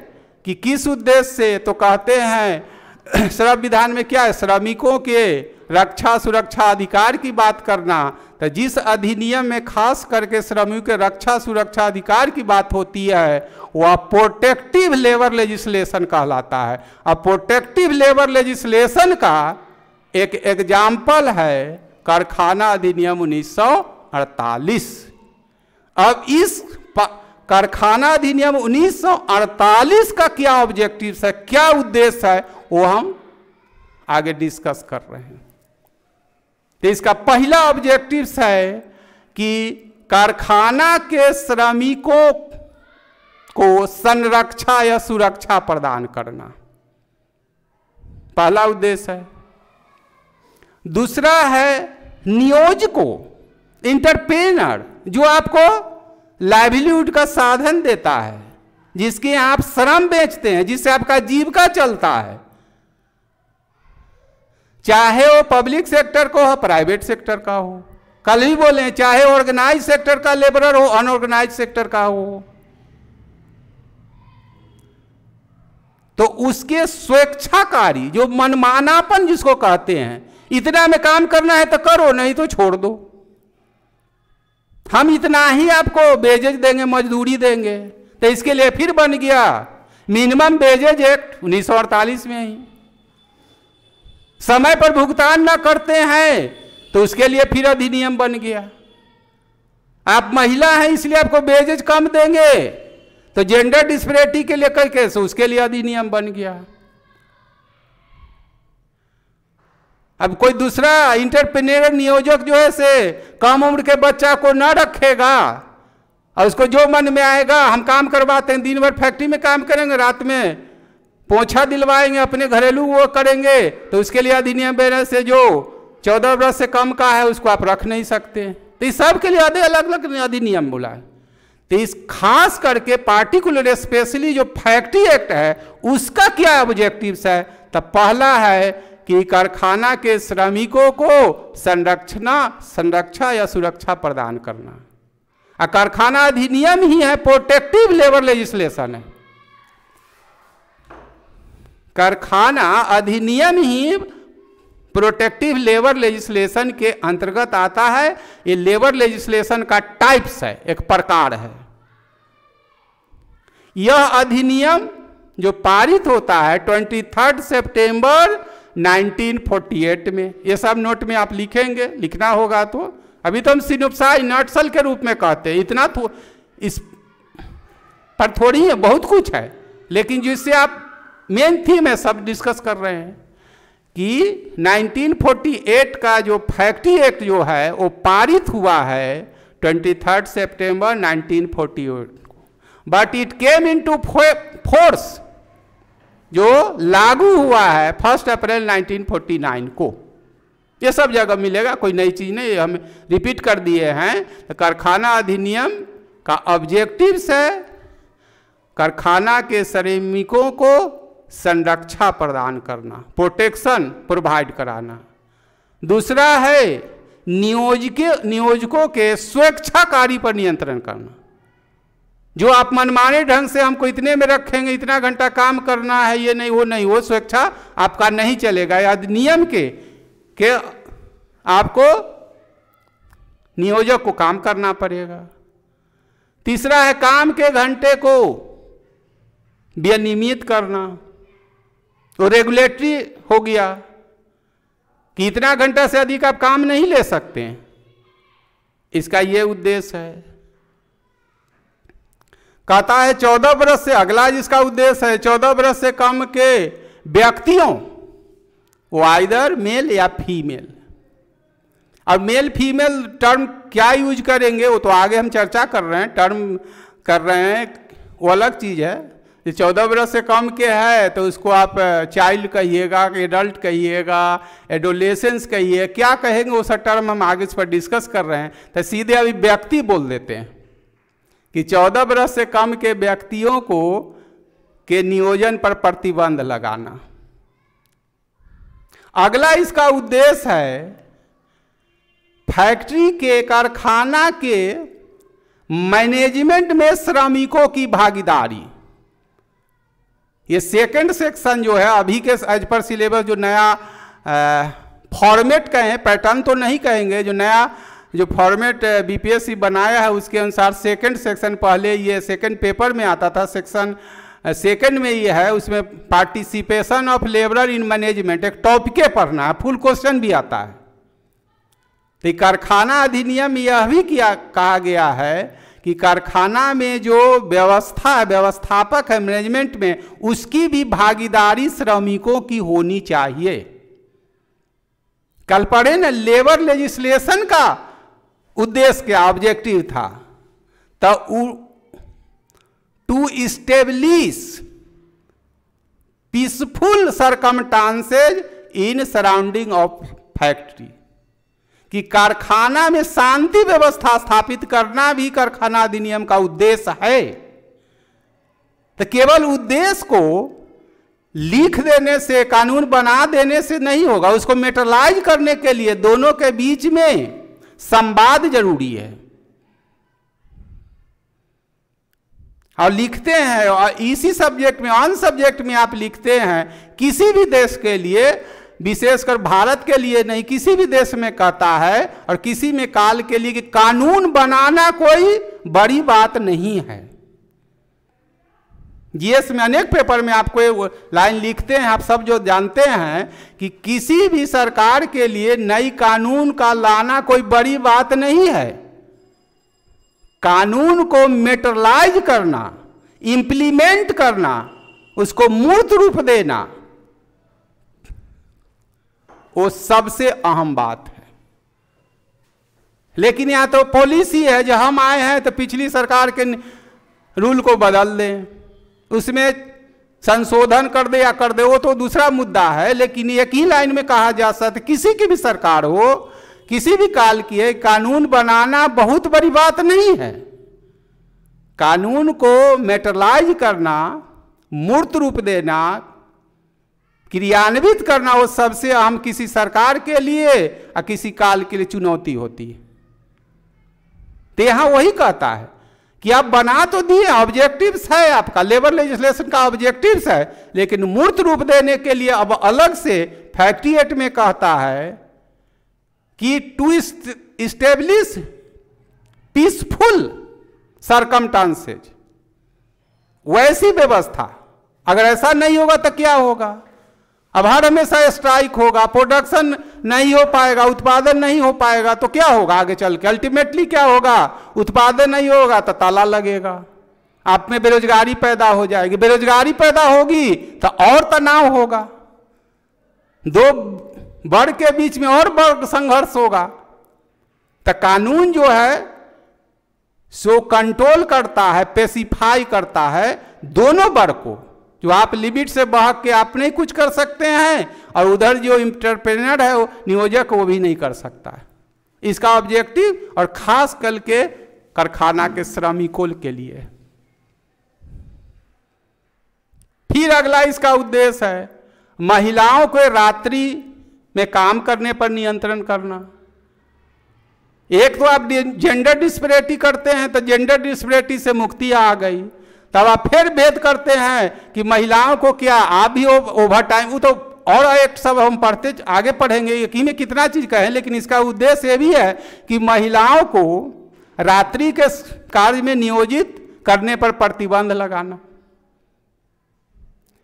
कि किस उद्देश्य से तो कहते हैं श्रम विधान में क्या है श्रमिकों के रक्षा सुरक्षा अधिकार की बात करना तो जिस अधिनियम में खास करके श्रमिक के रक्षा सुरक्षा अधिकार की बात होती है वह प्रोटेक्टिव लेबर लेजिस्लेशन कहलाता है अब प्रोटेक्टिव लेबर लेजिस्लेशन का एक एग्जाम्पल है कारखाना अधिनियम 1948 अब इस कारखाना अधिनियम 1948 का क्या ऑब्जेक्टिव है क्या उद्देश्य है वो हम आगे डिस्कस कर रहे हैं तो इसका पहला ऑब्जेक्टिव है कि कारखाना के श्रमिकों को संरक्षा या सुरक्षा प्रदान करना पहला उद्देश्य है दूसरा है नियोजकों इंटरप्रेनर जो आपको लाइवलीहुड का साधन देता है जिसके आप श्रम बेचते हैं जिससे आपका जीविका चलता है चाहे वो पब्लिक सेक्टर का हो प्राइवेट सेक्टर का हो कल ही बोले चाहे ऑर्गेनाइज सेक्टर का लेबरर हो अनऑर्गेनाइज सेक्टर का हो तो उसके स्वेच्छाकारी जो मनमानापन जिसको कहते हैं इतना में काम करना है तो करो नहीं तो छोड़ दो हम इतना ही आपको बेजेज देंगे मजदूरी देंगे तो इसके लिए फिर बन गया मिनिमम बेजेज एक्ट उन्नीस में ही समय पर भुगतान न करते हैं तो उसके लिए फिर अधिनियम बन गया आप महिला हैं इसलिए आपको बेजेज कम देंगे तो जेंडर डिस्प्रेटी के लिए कई केस तो उसके लिए अधिनियम बन गया अब कोई दूसरा इंटरप्रेनियर नियोजक जो है से कम उम्र के बच्चा को ना रखेगा और उसको जो मन में आएगा हम काम करवाते हैं दिन भर फैक्ट्री में काम करेंगे रात में पोछा दिलवाएंगे अपने घरेलू वो करेंगे तो उसके लिए अधिनियम बेरस से जो चौदह वर्ष से कम का है उसको आप रख नहीं सकते तो इस सब के लिए अलग अलग अधिनियम बोला है तो इस खास करके पार्टिकुलर स्पेशली जो फैक्ट्री एक्ट है उसका क्या ऑब्जेक्टिव्स है तो पहला है कि कारखाना के श्रमिकों को संरक्षणा संरक्षा या सुरक्षा प्रदान करना कारखाना अधिनियम ही है प्रोटेक्टिव लेबर लेजिस्लेशन है कारखाना अधिनियम ही प्रोटेक्टिव लेबर लेजिस्लेशन के अंतर्गत आता है ये लेबर लेजिस्लेशन का टाइप्स है एक प्रकार है यह अधिनियम जो पारित होता है ट्वेंटी थर्ड सेप्टेम्बर 1948 में ये सब नोट में आप लिखेंगे लिखना होगा तो अभी तो हम सिनुपसा इनर्टसल के रूप में कहते हैं इतना इस पर थोड़ी है बहुत कुछ है लेकिन जिससे आप मेन थीम है सब डिस्कस कर रहे हैं कि 1948 का जो फैक्ट्री एक्ट जो है वो पारित हुआ है 23 सितंबर 1948 को but it came into force जो लागू हुआ है फर्स्ट अप्रैल 1949 को ये सब जगह मिलेगा कोई नई चीज़ नहीं हम रिपीट कर दिए हैं तो कारखाना अधिनियम का ऑब्जेक्टिव्स है कारखाना के श्रमिकों को संरक्षा प्रदान करना प्रोटेक्शन प्रोवाइड कराना दूसरा है के नियोजकों के स्वेच्छाकारी पर नियंत्रण करना जो आप मनमाने ढंग से हमको इतने में रखेंगे इतना घंटा काम करना है ये नहीं वो नहीं वो स्वेच्छा आपका नहीं चलेगा या नियम के के आपको नियोजक को काम करना पड़ेगा तीसरा है काम के घंटे को विनियमित करना तो रेगुलेटरी हो गया कि इतना घंटा से अधिक आप काम नहीं ले सकते इसका यह उद्देश्य है कहता है चौदह वर्ष से अगला जिसका उद्देश्य है चौदह वर्ष से कम के व्यक्तियों वो आइदर मेल या फीमेल अब मेल फीमेल टर्म क्या यूज करेंगे वो तो आगे हम चर्चा कर रहे हैं टर्म कर रहे हैं वो अलग चीज है जो चौदह बरस से कम के है तो उसको आप चाइल्ड कहिएगा एडल्ट कहिएगा एडोलेसेंस कहिए क्या कहेंगे वो सब टर्म हम आगे इस पर डिस्कस कर रहे हैं तो सीधे अभी व्यक्ति बोल देते हैं कि चौदह बरस से कम के व्यक्तियों को के नियोजन पर प्रतिबंध लगाना अगला इसका उद्देश्य है फैक्ट्री के कारखाना के मैनेजमेंट में श्रमिकों की भागीदारी ये सेकंड सेक्शन जो है अभी के एज पर सिलेबस जो नया फॉर्मेट कहें पैटर्न तो नहीं कहेंगे जो नया जो फॉर्मेट बीपीएससी बनाया है उसके अनुसार सेकंड सेक्शन पहले ये सेकंड पेपर में आता था सेक्शन सेकंड में ये है उसमें participation of labour in management एक टॉपिके पढ़ना है फुल क्वेश्चन भी आता है तो कारखाना अधिनियम यह भी किया कहा गया है कि कारखाना में जो व्यवस्था व्यवस्थापक है मैनेजमेंट में उसकी भी भागीदारी श्रमिकों की होनी चाहिए कल पढ़े ना लेबर लेजिस्लेशन का उद्देश्य क्या ऑब्जेक्टिव था तो to establish peaceful circumstances in surrounding of factory कि कारखाना में शांति व्यवस्था स्थापित करना भी कारखाना अधिनियम का उद्देश्य है तो केवल उद्देश्य को लिख देने से कानून बना देने से नहीं होगा उसको मेटलाइज करने के लिए दोनों के बीच में संवाद जरूरी है और लिखते हैं और इसी सब्जेक्ट में ऑन सब्जेक्ट में आप लिखते हैं किसी भी देश के लिए विशेषकर भारत के लिए नहीं किसी भी देश में कहता है और किसी में काल के लिए कि कानून बनाना कोई बड़ी बात नहीं है जीएस में अनेक पेपर में आपको लाइन लिखते हैं आप सब जो जानते हैं कि किसी भी सरकार के लिए नई कानून का लाना कोई बड़ी बात नहीं है कानून को मेटरलाइज करना इंप्लीमेंट करना उसको मूर्त रूप देना वो सबसे अहम बात है लेकिन यहां तो पॉलिसी है जो हम आए हैं तो पिछली सरकार के रूल को बदल दें उसमें संशोधन कर दे या कर दे वो तो दूसरा मुद्दा है लेकिन एक ही लाइन में कहा जा सकता किसी की भी सरकार हो किसी भी काल की है कानून बनाना बहुत बड़ी बात नहीं है कानून को मेटरलाइज करना मूर्त रूप देना क्रियान्वित करना वो सबसे अहम किसी सरकार के लिए और किसी काल के लिए चुनौती होती है तो यहां वही कहता है कि आप बना तो दिए ऑब्जेक्टिव्स है आपका लेबर लेजिस्लेशन का ऑब्जेक्टिव्स है लेकिन मूर्त रूप देने के लिए अब अलग से फैक्ट्री एक्ट में कहता है कि टू स्टेब्लिश पीसफुल सरकमटांसेज वैसी व्यवस्था अगर ऐसा नहीं होगा तो क्या होगा अब हर हमेशा स्ट्राइक होगा प्रोडक्शन नहीं हो पाएगा उत्पादन नहीं हो पाएगा तो क्या होगा आगे चल के अल्टीमेटली क्या होगा उत्पादन नहीं होगा तो ताला लगेगा आप में बेरोजगारी पैदा हो जाएगी बेरोजगारी पैदा होगी तो और तनाव होगा दो वर्ग के बीच में और वर्ग संघर्ष होगा तो कानून जो है सो कंट्रोल करता है पेसिफाई करता है दोनों वर्ग को जो आप लिमिट से बहक के आप नहीं कुछ कर सकते हैं और उधर जो इंटरप्रेनर है वो नियोजक वो भी नहीं कर सकता है इसका ऑब्जेक्टिव और खास कल के कारखाना के श्रमिकों के लिए फिर अगला इसका उद्देश्य है महिलाओं को रात्रि में काम करने पर नियंत्रण करना एक तो आप जेंडर डिस्परेटी करते हैं तो जेंडर डिस्परेटी से मुक्ति आ गई तब आप फिर भेद करते हैं कि महिलाओं को क्या आप भी ओवर टाइम वो तो और एक्ट सब हम पढ़ते आगे पढ़ेंगे यकीन में कितना चीज़ कहें लेकिन इसका उद्देश्य ये भी है कि महिलाओं को रात्रि के कार्य में नियोजित करने पर प्रतिबंध लगाना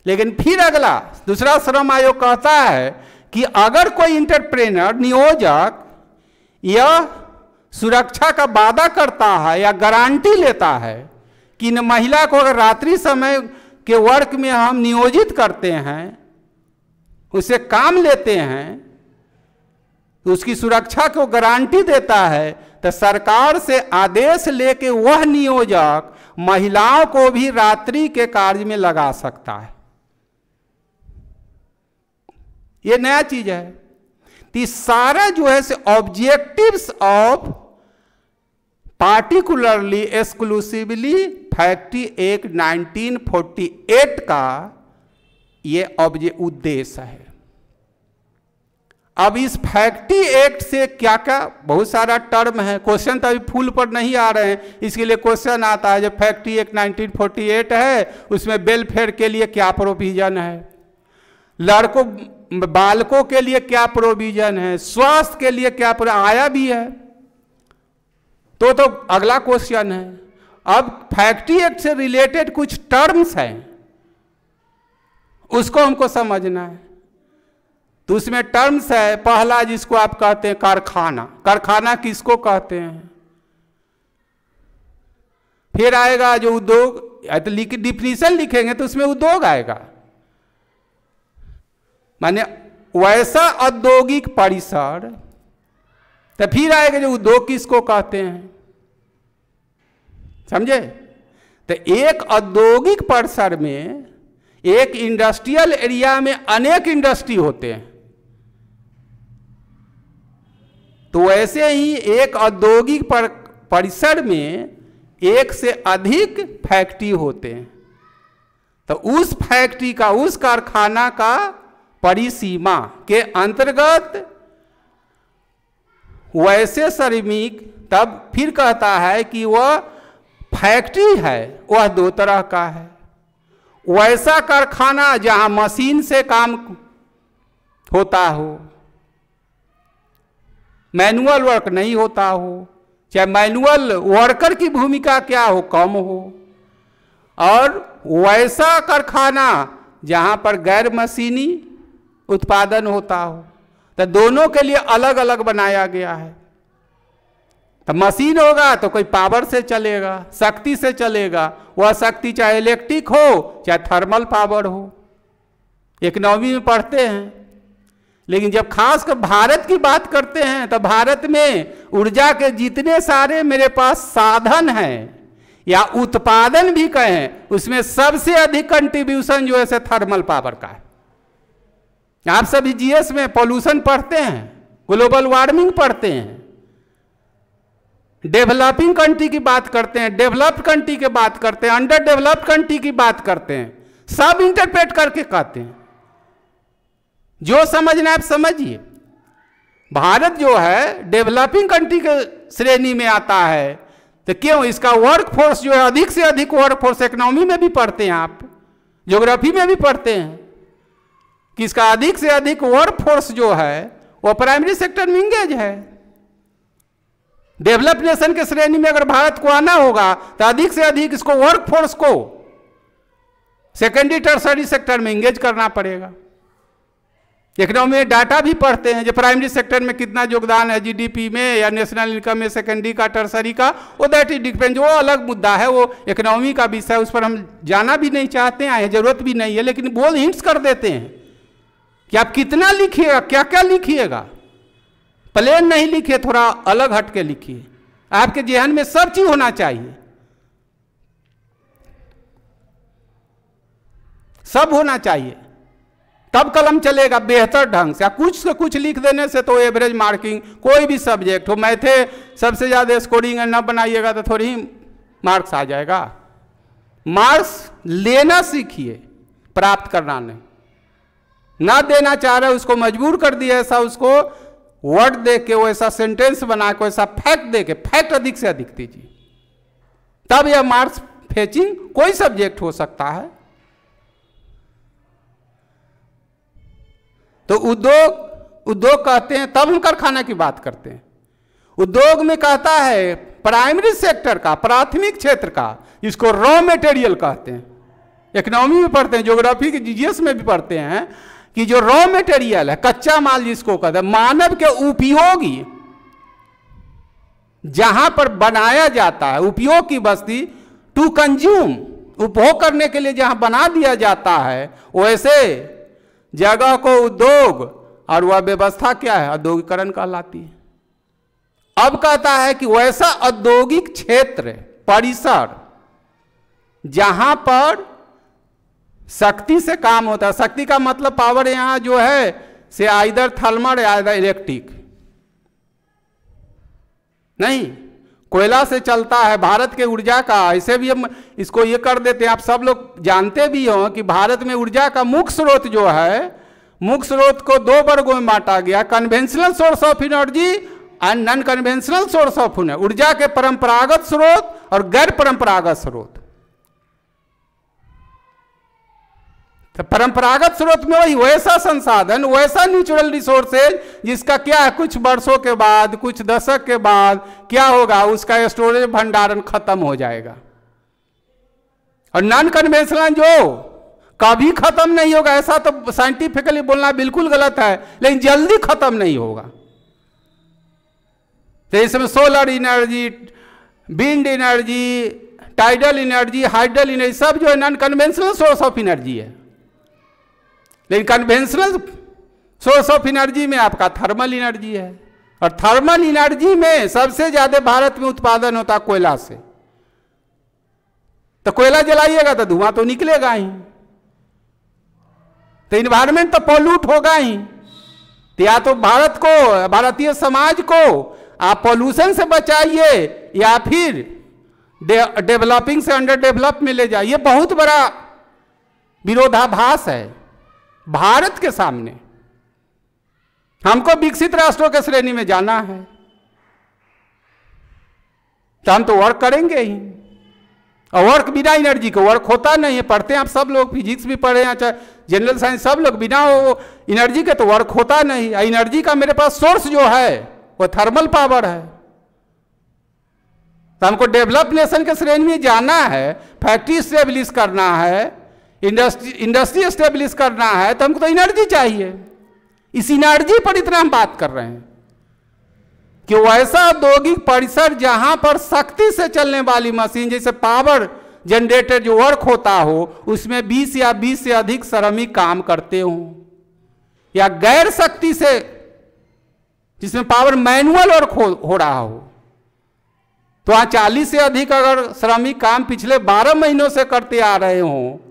लेकिन फिर अगला दूसरा श्रम आयोग कहता है कि अगर कोई इंटरप्रेनर नियोजक यह सुरक्षा का वादा करता है या गारंटी लेता है कि महिला को अगर रात्रि समय के वर्क में हम नियोजित करते हैं उसे काम लेते हैं तो उसकी सुरक्षा को गारंटी देता है तो सरकार से आदेश लेके वह नियोजक महिलाओं को भी रात्रि के कार्य में लगा सकता है ये नया चीज है तो सारा जो है से objectives of particularly exclusively factory act 1948 का ये ऑब्जे उद्देश्य है अब इस फैक्ट्री एक्ट से क्या क्या बहुत सारा टर्म है क्वेश्चन तो अभी फुल पर नहीं आ रहे हैं इसके लिए क्वेश्चन आता है जब फैक्ट्री एक्ट 1948 है उसमें वेलफेयर के लिए क्या प्रोविजन है लड़कों बालकों के लिए क्या प्रोविजन है स्वास्थ्य के लिए क्या आया भी है तो तो अगला क्वेश्चन है अब फैक्ट्री एक्ट से रिलेटेड कुछ टर्म्स हैं उसको हमको समझना है तो उसमें टर्म्स है पहला जिसको आप कहते हैं कारखाना कारखाना किसको कहते हैं फिर आएगा जो उद्योग तो लिख डिफिनीशन लिखेंगे तो उसमें उद्योग आएगा माने वैसा औद्योगिक परिसर तो फिर आएगा जो दो किसको कहते हैं समझे तो एक औद्योगिक परिसर में एक इंडस्ट्रियल एरिया में अनेक इंडस्ट्री होते हैं तो ऐसे ही एक औद्योगिक परिसर में एक से अधिक फैक्ट्री होते हैं तो उस फैक्ट्री का उस कारखाना का परिसीमा के अंतर्गत वैसे श्रमिक तब फिर कहता है कि वह फैक्ट्री है वह दो तरह का है वैसा कारखाना जहाँ मशीन से काम होता हो मैनुअल वर्क नहीं होता हो चाहे मैनुअल वर्कर की भूमिका क्या हो कम हो और वैसा कारखाना जहाँ पर गैर मशीनी उत्पादन होता हो तो दोनों के लिए अलग अलग बनाया गया है तो मशीन होगा तो कोई पावर से चलेगा शक्ति से चलेगा वह शक्ति चाहे इलेक्ट्रिक हो चाहे थर्मल पावर हो इकोनॉमी में पढ़ते हैं लेकिन जब खास कर भारत की बात करते हैं तो भारत में ऊर्जा के जितने सारे मेरे पास साधन हैं या उत्पादन भी कहें उसमें सबसे अधिक कंट्रीब्यूशन जो है से थर्मल पावर का है आप सभी जीएस में पॉल्यूशन पढ़ते हैं ग्लोबल वार्मिंग पढ़ते हैं डेवलपिंग कंट्री की बात करते हैं डेवलप्ड कंट्री की बात करते हैं अंडर डेवलप्ड कंट्री की बात करते हैं सब इंटरप्रेट करके कहते हैं जो समझना आप समझिए भारत जो है डेवलपिंग कंट्री के श्रेणी में आता है तो क्यों इसका वर्क फोर्स जो है अधिक से अधिक वर्क फोर्स इकोनॉमी में भी पढ़ते हैं आप ज्योग्राफी में भी पढ़ते हैं कि इसका अधिक से अधिक वर्क फोर्स जो है वो प्राइमरी सेक्टर में इंगेज है डेवलप नेशन के श्रेणी में अगर भारत को आना होगा तो अधिक से अधिक इसको वर्क फोर्स को सेकेंडरी टर्सरी सेक्टर में इंगेज करना पड़ेगा इकोनॉमी डाटा भी पढ़ते हैं जो प्राइमरी सेक्टर में कितना योगदान है जीडीपी में या नेशनल इनकम में सेकेंडरी का टर्सरी का वो दैट इज डिपेंड वो अलग मुद्दा है वो इकोनॉमी का विषय उस पर हम जाना भी नहीं चाहते हैं जरूरत भी नहीं है लेकिन बोल हिंट्स कर देते हैं कि आप कितना लिखिएगा क्या क्या लिखिएगा प्लेन नहीं लिखिए थोड़ा अलग हट के लिखिए आपके जेहन में सब चीज होना चाहिए सब होना चाहिए तब कलम चलेगा बेहतर ढंग से आप कुछ से कुछ लिख देने से तो एवरेज मार्किंग कोई भी सब्जेक्ट हो मैथे सबसे ज़्यादा स्कोरिंग न बनाइएगा तो थोड़ी मार्क्स आ जाएगा मार्क्स लेना सीखिए प्राप्त करना नहीं ना देना चाह रहे उसको मजबूर कर दिया ऐसा उसको वर्ड दे के वो ऐसा सेंटेंस बना के ऐसा फैक्ट दे के फैक्ट अधिक से अधिक दीजिए तब यह मार्क्स फेचिंग कोई सब्जेक्ट हो सकता है तो उद्योग उद्योग कहते हैं तब हम कारखाना की बात करते हैं उद्योग में कहता है प्राइमरी सेक्टर का प्राथमिक क्षेत्र का जिसको रॉ मटेरियल कहते हैं इकोनॉमी में पढ़ते हैं ज्योग्राफी के जीजीएस में भी पढ़ते हैं कि जो रॉ मटेरियल है कच्चा माल जिसको कहते हैं मानव के उपयोगी जहां पर बनाया जाता है उपयोग की बस्ती टू कंज्यूम उपभोग करने के लिए जहां बना दिया जाता है वैसे जगह को उद्योग और वह व्यवस्था क्या है औद्योगिकरण कहलाती है अब कहता है कि वैसा औद्योगिक क्षेत्र परिसर जहां पर शक्ति से काम होता है शक्ति का मतलब पावर यहां जो है से आइदर थर्मल या आइदर इलेक्ट्रिक नहीं कोयला से चलता है भारत के ऊर्जा का ऐसे भी हम इसको ये कर देते हैं आप सब लोग जानते भी हो कि भारत में ऊर्जा का मुख्य स्रोत जो है मुख्य स्रोत को दो वर्गों में बांटा गया conventional source of energy and non conventional source of energy ऊर्जा के परंपरागत स्रोत और गैर परंपरागत स्रोत तो परंपरागत स्रोत में वही वैसा संसाधन वैसा नेचुरल रिसोर्सेज जिसका क्या है कुछ वर्षों के बाद कुछ दशक के बाद क्या होगा उसका स्टोरेज भंडारण खत्म हो जाएगा और नॉन कन्वेंशनल जो कभी खत्म नहीं होगा ऐसा तो साइंटिफिकली बोलना बिल्कुल गलत है लेकिन जल्दी खत्म नहीं होगा तो इसमें solar energy wind energy tidal energy hydel energy सब जो है non conventional source of energy है लेकिन कन्वेंशनल सोर्स ऑफ एनर्जी में आपका थर्मल एनर्जी है और थर्मल एनर्जी में सबसे ज्यादा भारत में उत्पादन होता कोयला से तो कोयला जलाइएगा तो धुआं तो निकलेगा ही तो इन्वायरमेंट तो पॉल्यूट होगा ही तो या तो भारत को भारतीय समाज को आप पॉल्यूशन से बचाइए या फिर डेवलपिंग से अंडर डेवलप में ले जाइए बहुत बड़ा विरोधाभास है भारत के सामने हमको विकसित राष्ट्रों के श्रेणी में जाना है तो हम तो वर्क करेंगे ही और वर्क बिना एनर्जी के वर्क होता नहीं है पढ़ते हैं आप सब लोग फिजिक्स भी पढ़े हैं चाहे जनरल साइंस सब लोग बिना वो एनर्जी के तो वर्क होता नहीं एनर्जी का मेरे पास सोर्स जो है वो थर्मल पावर है तो हमको डेवलप नेशन के श्रेणी में जाना है फैक्ट्री स्टेब्लिश करना है इंडस्ट्री इंडस्ट्री एस्टेब्लिश करना है तो हमको तो एनर्जी चाहिए इस इनर्जी पर इतना हम बात कर रहे हैं कि वैसा औद्योगिक परिसर जहां पर सख्ती से चलने वाली मशीन जैसे पावर जनरेटर जो वर्क होता हो उसमें 20 या 20 से अधिक श्रमिक काम करते हो या गैर शक्ति से जिसमें पावर मैनुअल वर्क हो, हो रहा हो तो वहां चालीस से अधिक अगर श्रमिक काम पिछले बारह महीनों से करते आ रहे हों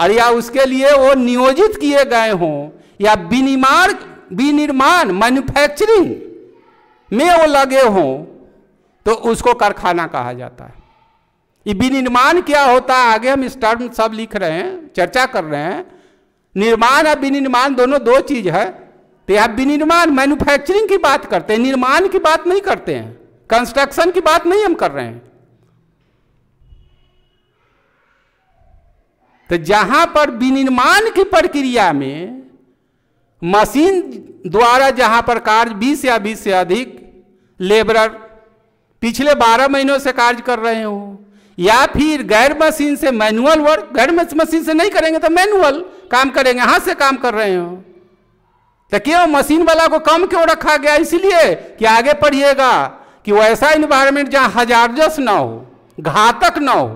और या उसके लिए वो नियोजित किए गए हों या विनिर्माण विनिर्माण मैन्युफैक्चरिंग में वो लगे हों तो उसको कारखाना कहा जाता है ये विनिर्माण क्या होता है आगे हम इस टर्म सब लिख रहे हैं चर्चा कर रहे हैं निर्माण और विनिर्माण दोनों दो चीज है तो यहाँ विनिर्माण मैन्युफैक्चरिंग की बात करते हैं निर्माण की बात नहीं करते हैं कंस्ट्रक्शन की बात नहीं हम कर रहे हैं तो जहाँ पर विनिर्माण की प्रक्रिया में मशीन द्वारा जहाँ पर कार्य बीस या बीस से अधिक लेबरर पिछले बारह महीनों से कार्य कर रहे हो या फिर गैर मशीन से मैनुअल वर्क गैर मशीन से नहीं करेंगे तो मैनुअल काम करेंगे हाथ से काम कर रहे हो तो क्यों मशीन वाला को कम क्यों रखा गया इसलिए कि आगे पढ़िएगा कि वो ऐसा इन्वायरमेंट जहाँ हजारजस ना हो घातक ना हो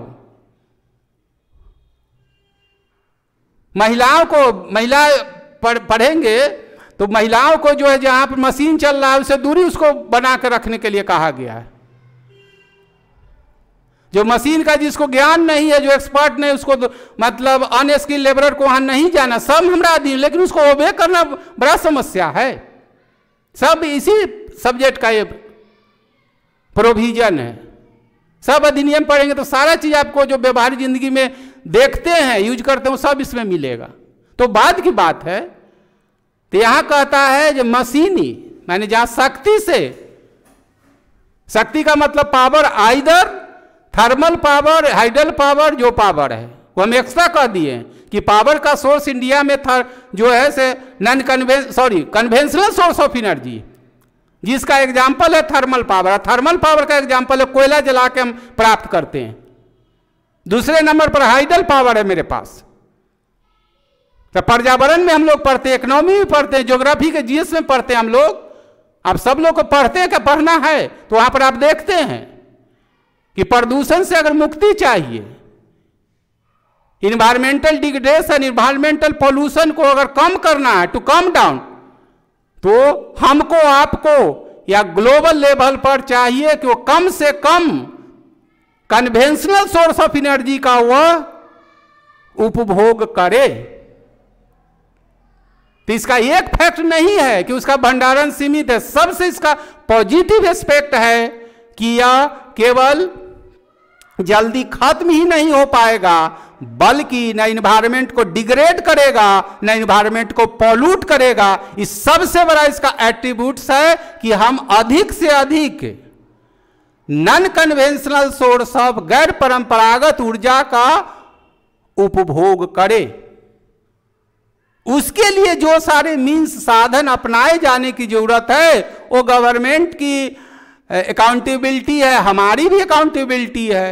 महिलाओं को महिला पढ़ पढ़ेंगे तो महिलाओं को जो है जहाँ पर मशीन चल रहा है उससे दूरी उसको बना कर रखने के लिए कहा गया है जो मशीन का जिसको ज्ञान नहीं है जो एक्सपर्ट नहीं उसको तो मतलब अनस्किल लेबर को वहां नहीं जाना सब हमरा दिन लेकिन उसको ओबे करना बड़ा समस्या है सब इसी सब्जेक्ट का ये प्रोविजन है सब अधिनियम पढ़ेंगे तो सारा चीज़ आपको जो व्यवहारिक जिंदगी में देखते हैं यूज करते हैं सब इसमें मिलेगा तो बाद की बात है तो यहां कहता है जो मशीनी मैंने जहां शक्ति से शक्ति का मतलब power either thermal power hydel power जो पावर है वो हम एक्स्ट्रा कह दिए कि पावर का सोर्स इंडिया में था जो है से non conven sorry conventional source of energy जिसका एग्जाम्पल है थर्मल पावर थर्मल पावर का एग्जाम्पल है कोयला जला के हम प्राप्त करते हैं दूसरे नंबर पर हाइडल पावर है मेरे पास तो पर्यावरण में हम लोग पढ़ते हैं इकोनॉमी में पढ़ते हैं ज्योग्राफी के जीएस में पढ़ते हैं हम लोग आप सब लोग को पढ़ते हैं क्या पढ़ना है तो वहां पर आप देखते हैं कि प्रदूषण से अगर मुक्ति चाहिए इन्वायरमेंटल डिग्रेडेशन इन्वायरमेंटल पॉल्यूशन को अगर कम करना है टू कम डाउन तो हमको आपको या ग्लोबल लेवल पर चाहिए कि वो कम से कम कन्वेंशनल सोर्स ऑफ एनर्जी का वह उपभोग करे तो इसका एक फैक्ट नहीं है कि उसका भंडारण सीमित है सबसे इसका पॉजिटिव एस्पेक्ट है कि यह केवल जल्दी खत्म ही नहीं हो पाएगा बल्कि न इन्वायरमेंट को डिग्रेड करेगा न इन्वायरमेंट को पॉल्यूट करेगा इस सबसे बड़ा इसका एट्रीब्यूट्स है कि हम अधिक से अधिक नॉन कन्वेंशनल सोर्स ऑफ गैर परंपरागत ऊर्जा का उपभोग करे उसके लिए जो सारे मीन्स साधन अपनाए जाने की जरूरत है वो गवर्नमेंट की अकाउंटेबिलिटी है हमारी भी अकाउंटेबिलिटी है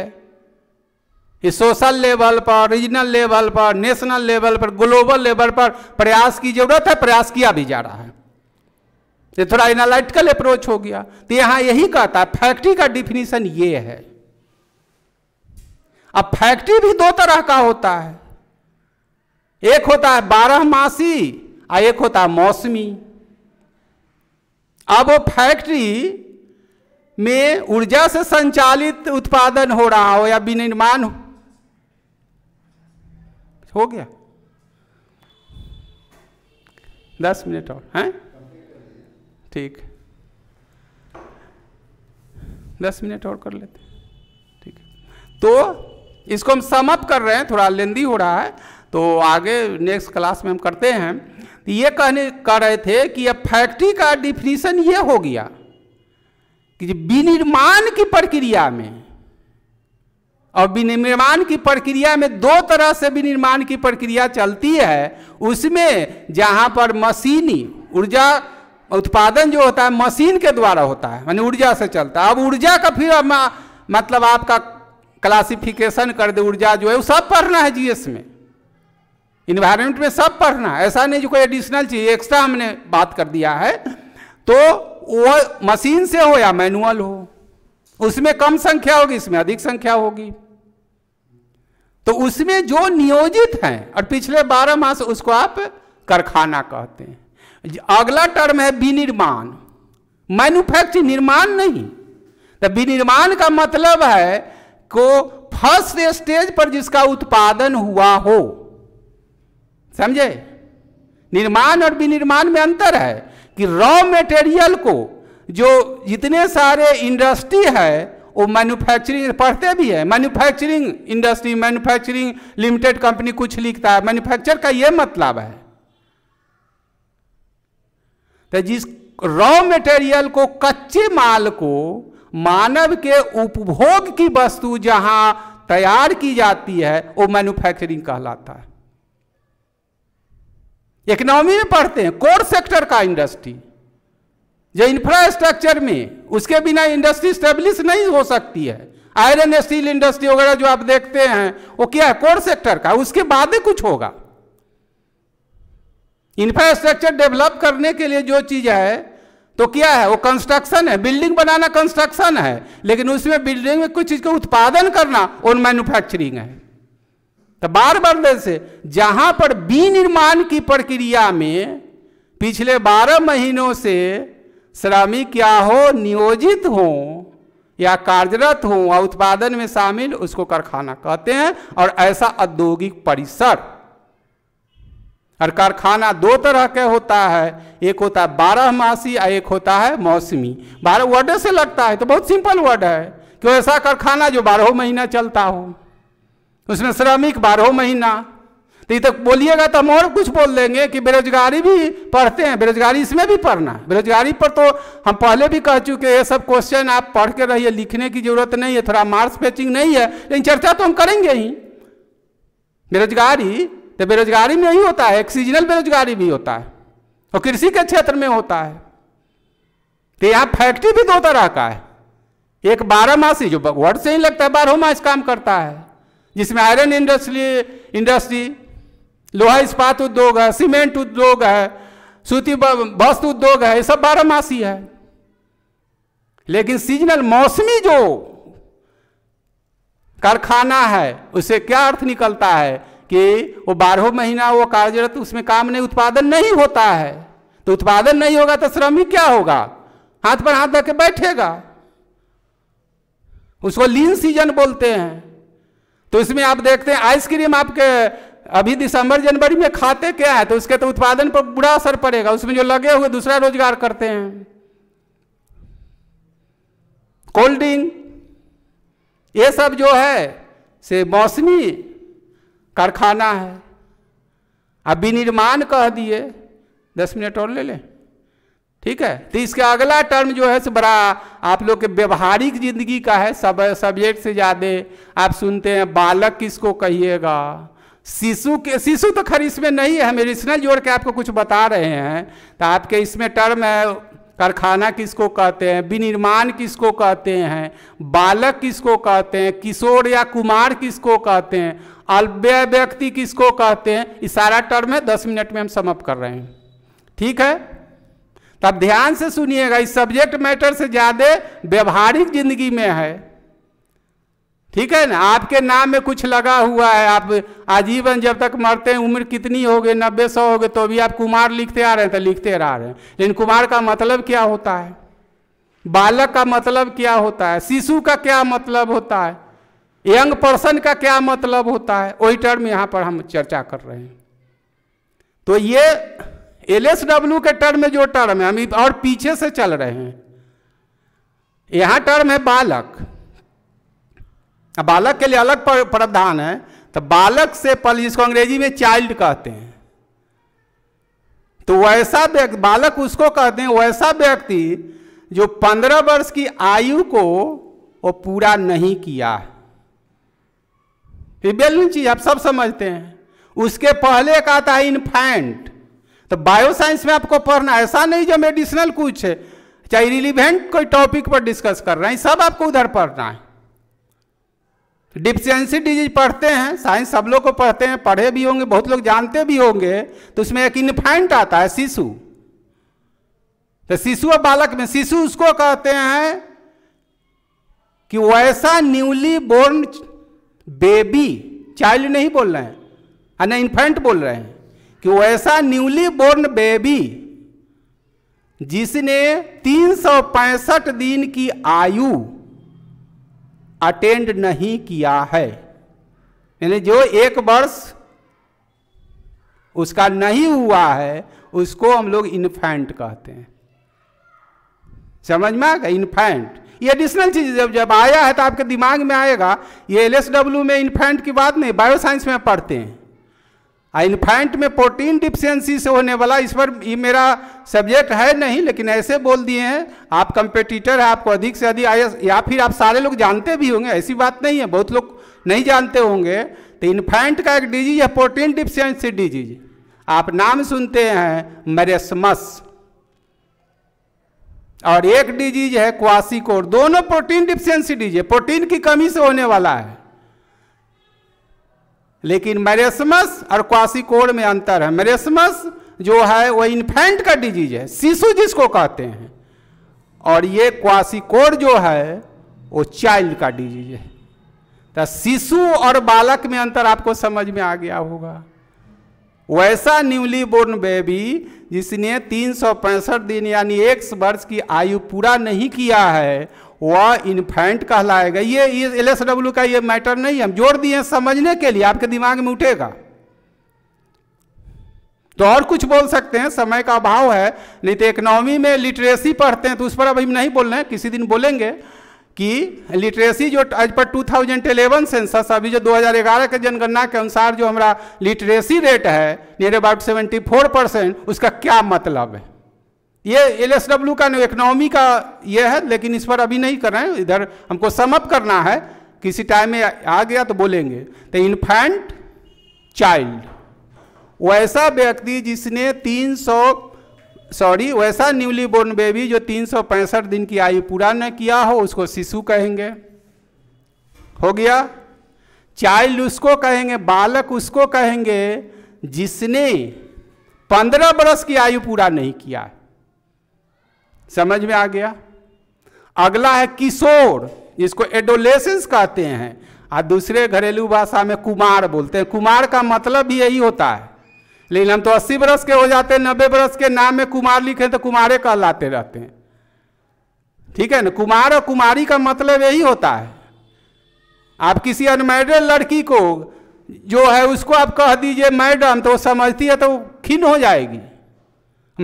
ये सोशल लेवल पर रीजनल लेवल पर नेशनल लेवल पर ग्लोबल लेवल पर प्रयास की जरूरत है प्रयास किया भी जा रहा है ये थोड़ा एनालिटिकल अप्रोच हो गया तो यहां यही कहता है फैक्ट्री का डिफिनीशन ये है अब फैक्ट्री भी दो तरह का होता है एक होता है बारह मासी और एक होता है मौसमी अब वो फैक्ट्री में ऊर्जा से संचालित उत्पादन हो रहा हो या विनिर्माण हो हो गया दस मिनट और हैं ठीक दस मिनट और कर लेते ठीक तो इसको हम समअप कर रहे हैं थोड़ा लेंदी हो रहा है तो आगे नेक्स्ट क्लास में हम करते हैं तो ये कहने कह रहे थे कि अब फैक्ट्री का डिफिनीशन ये हो गया कि विनिर्माण की प्रक्रिया में और विनिर्माण की प्रक्रिया में दो तरह से विनिर्माण की प्रक्रिया चलती है उसमें जहाँ पर मशीनी ऊर्जा उत्पादन जो होता है मशीन के द्वारा होता है मानी ऊर्जा से चलता है अब ऊर्जा का फिर मतलब आपका क्लासिफिकेशन कर दे ऊर्जा जो है वो सब पढ़ना है जीएस में इन्वायरमेंट में सब पढ़ना है ऐसा नहीं जो कोई एडिशनल चीज एक्स्ट्रा हमने बात कर दिया है तो वह मशीन से हो या मैनुअल हो उसमें कम संख्या होगी इसमें अधिक संख्या होगी तो उसमें जो नियोजित हैं और पिछले बारह मास उसको आप कारखाना कहते हैं अगला टर्म है विनिर्माण मैन्युफैक्चरिंग निर्माण नहीं तो विनिर्माण का मतलब है को फर्स्ट स्टेज पर जिसका उत्पादन हुआ हो समझे निर्माण और विनिर्माण में अंतर है कि रॉ मटेरियल को जो जितने सारे इंडस्ट्री है वो मैन्युफैक्चरिंग पढ़ते भी है manufacturing industry manufacturing limited company कुछ लिखता है मैन्युफैक्चर का ये मतलब है तो जिस रॉ मटेरियल को कच्चे माल को मानव के उपभोग की वस्तु जहां तैयार की जाती है वो मैन्युफैक्चरिंग कहलाता है इकोनॉमी में पढ़ते हैं कोर सेक्टर का इंडस्ट्री जो इंफ्रास्ट्रक्चर में उसके बिना इंडस्ट्री स्टेब्लिश नहीं हो सकती है आयरन स्टील इंडस्ट्री वगैरह जो आप देखते हैं वो क्या है कोर सेक्टर का उसके बाद ही कुछ होगा इंफ्रास्ट्रक्चर डेवलप करने के लिए जो चीज़ है तो क्या है वो कंस्ट्रक्शन है बिल्डिंग बनाना कंस्ट्रक्शन है लेकिन उसमें बिल्डिंग में कुछ चीज़ का उत्पादन करना और मैन्युफैक्चरिंग है तो बार बार से जहां पर विनिर्माण की प्रक्रिया में पिछले बारह महीनों से श्रमिक या हो नियोजित हो या कार्यरत हो या उत्पादन में शामिल उसको कारखाना कहते हैं और ऐसा औद्योगिक परिसर और कारखाना दो तरह के होता है एक होता है बारह मासी और एक होता है मौसमी बारह वर्ड से लगता है तो बहुत सिंपल वर्ड है क्यों ऐसा कारखाना जो बारह महीना चलता हो उसमें श्रमिक बारहों महीना तो ये तक तो बोलिएगा तो हम और कुछ बोल देंगे कि बेरोजगारी भी पढ़ते हैं बेरोजगारी इसमें भी पढ़ना है बेरोजगारी पर तो हम पहले भी कह चुके ये सब क्वेश्चन आप पढ़ के रहिए लिखने की जरूरत नहीं है थोड़ा मार्क्स पेचिंग नहीं है लेकिन चर्चा तो हम करेंगे ही बेरोजगारी तो बेरोजगारी में ही होता है एक सीजनल बेरोजगारी भी होता है और कृषि के क्षेत्र में होता है तो यहाँ फैक्ट्री भी दो तरह का है एक मासी जो वर्ड से ही लगता है बारह मास काम करता है जिसमें आयरन इंडस्ट्री इंडस्ट्री लोहा इस्पात उद्योग है सीमेंट उद्योग है सूती वस्त्र उद्योग है ये सब बारह बारहमासी है लेकिन सीजनल मौसमी जो कारखाना है उसे क्या अर्थ निकलता है कि वो बारहों महीना वो कार्यरत उसमें काम नहीं उत्पादन नहीं होता है तो उत्पादन नहीं होगा तो श्रमिक क्या होगा हाथ पर हाथ रख के बैठेगा उसको लीन सीजन बोलते हैं तो इसमें आप देखते हैं आइसक्रीम आपके अभी दिसंबर जनवरी में खाते क्या है तो उसके तो उत्पादन पर बुरा असर पड़ेगा उसमें जो लगे हुए दूसरा रोजगार करते हैं कोल्ड ड्रिंक ये सब जो है से मौसमी कारखाना है आप विनिर्माण कह दिए दस मिनट और ले लें ठीक है तो इसका अगला टर्म जो है सो बड़ा आप लोग के व्यवहारिक जिंदगी का है सब सब्जेक्ट से ज़्यादा आप सुनते हैं बालक किसको कहिएगा शिशु के शिशु तो खैर इसमें नहीं है हम रिश्नल जोड़ के आपको कुछ बता रहे हैं तो आपके इसमें टर्म है कारखाना किसको कहते हैं विनिर्माण किसको कहते हैं बालक किसको कहते हैं किशोर या कुमार किसको कहते हैं अव्यय व्यक्ति किसको कहते हैं इस सारा टर्म है दस मिनट में हम समप कर रहे हैं ठीक है तब ध्यान से सुनिएगा इस सब्जेक्ट मैटर से ज्यादा व्यवहारिक जिंदगी में है ठीक है ना आपके नाम में कुछ लगा हुआ है आप आजीवन जब तक मरते हैं उम्र कितनी होगी नब्बे सौ गए तो अभी आप कुमार लिखते आ रहे हैं तो लिखते रह रहे हैं लेकिन कुमार का मतलब क्या होता है बालक का मतलब क्या होता है शिशु का क्या मतलब होता है यंग पर्सन का क्या मतलब होता है वही टर्म यहां पर हम चर्चा कर रहे हैं तो ये एल एस डब्ल्यू के टर्म में जो टर्म है हम और पीछे से चल रहे हैं यहां टर्म है बालक बालक के लिए अलग प्रावधान है तो बालक से पल जिसको अंग्रेजी में चाइल्ड कहते हैं तो वैसा व्यक्ति बालक उसको कहते हैं वैसा व्यक्ति जो पंद्रह वर्ष की आयु को वो पूरा नहीं किया है रिबेलियन चीज आप सब समझते हैं उसके पहले एक आता है इन्फेंट तो बायोसाइंस में आपको पढ़ना ऐसा नहीं जो मेडिसिनल कुछ है चाहे रिलीवेंट कोई टॉपिक पर डिस्कस कर रहे हैं सब आपको उधर पढ़ना है डिफिशियंसी डिजीज पढ़ते हैं साइंस सब लोग को पढ़ते हैं पढ़े भी होंगे बहुत लोग जानते भी होंगे तो उसमें एक इन्फेंट आता है शिशु तो शिशु और बालक में शिशु उसको कहते हैं कि वैसा न्यूली बोर्न बेबी चाइल्ड नहीं बोल रहे हैं और हाँ ना इन्फेंट बोल रहे हैं कि वैसा न्यूली बोर्न बेबी जिसने तीन दिन की आयु अटेंड नहीं किया है यानी जो एक वर्ष उसका नहीं हुआ है उसको हम लोग इन्फेंट कहते हैं समझ में आ गया इन्फेंट ये एडिशनल चीज जब जब आया है तो आपके दिमाग में आएगा ये एल में इन्फेंट की बात नहीं बायोसाइंस में पढ़ते हैं आ इन्फेंट में प्रोटीन डिफिशियंसी से होने वाला इस पर ये मेरा सब्जेक्ट है नहीं लेकिन ऐसे बोल दिए हैं आप कंपेटिटर है आपको अधिक से अधिक या फिर आप सारे लोग जानते भी होंगे ऐसी बात नहीं है बहुत लोग नहीं जानते होंगे तो इन्फेंट का एक डिजीज है प्रोटीन डिफिशियंसी डिजीज आप नाम सुनते हैं मेरेसमस और एक डिजीज है क्वासिकोर दोनों प्रोटीन डिफिशियंसी डिजीज प्रोटीन की कमी से होने वाला है लेकिन मेरेसमस और क्वासिकोर में अंतर है मेरेसमस जो है वह इन्फेंट का डिजीज है शिशु जिसको कहते हैं और ये क्वासिकोर जो है वो चाइल्ड का डिजीज है तो शिशु और बालक में अंतर आपको समझ में आ गया होगा वैसा न्यूली बोर्न बेबी जिसने तीन दिन यानी एक वर्ष की आयु पूरा नहीं किया है वह इन्फेंट कहलाएगा ये एल एस डब्ल्यू का ये मैटर नहीं है हम जोड़ दिए समझने के लिए आपके दिमाग में उठेगा तो और कुछ बोल सकते हैं समय का अभाव है नहीं तो इकोनॉमी में लिटरेसी पढ़ते हैं तो उस पर अभी हम नहीं बोल रहे हैं किसी दिन बोलेंगे कि लिटरेसी जो एज पर 2011 सेंसस अभी जो 2011 के जनगणना के अनुसार जो हमारा लिटरेसी रेट है नियर अबाउट 74 परसेंट उसका क्या मतलब है ये एल एस डब्ल्यू का इकोनॉमी का ये है लेकिन इस पर अभी नहीं कर रहे हैं इधर हमको समअप करना है किसी टाइम में आ गया तो बोलेंगे तो इन्फेंट चाइल्ड वैसा व्यक्ति जिसने 300 सॉरी वैसा न्यूली बोर्न बेबी जो तीन दिन की आयु पूरा न किया हो उसको शिशु कहेंगे हो गया चाइल्ड उसको कहेंगे बालक उसको कहेंगे जिसने पंद्रह बरस की आयु पूरा नहीं किया समझ में आ गया अगला है किशोर जिसको एडोलेसेंस कहते हैं और दूसरे घरेलू भाषा में कुमार बोलते हैं कुमार का मतलब भी यही होता है लेकिन हम तो अस्सी बरस के हो जाते हैं नब्बे बरस के नाम में कुमार लिखे तो कुमारे कहलाते रहते हैं ठीक है ना कुमार और कुमारी का मतलब यही होता है आप किसी अनमेरिड लड़की को जो है उसको आप कह दीजिए मैडम तो वो समझती है तो खिन हो जाएगी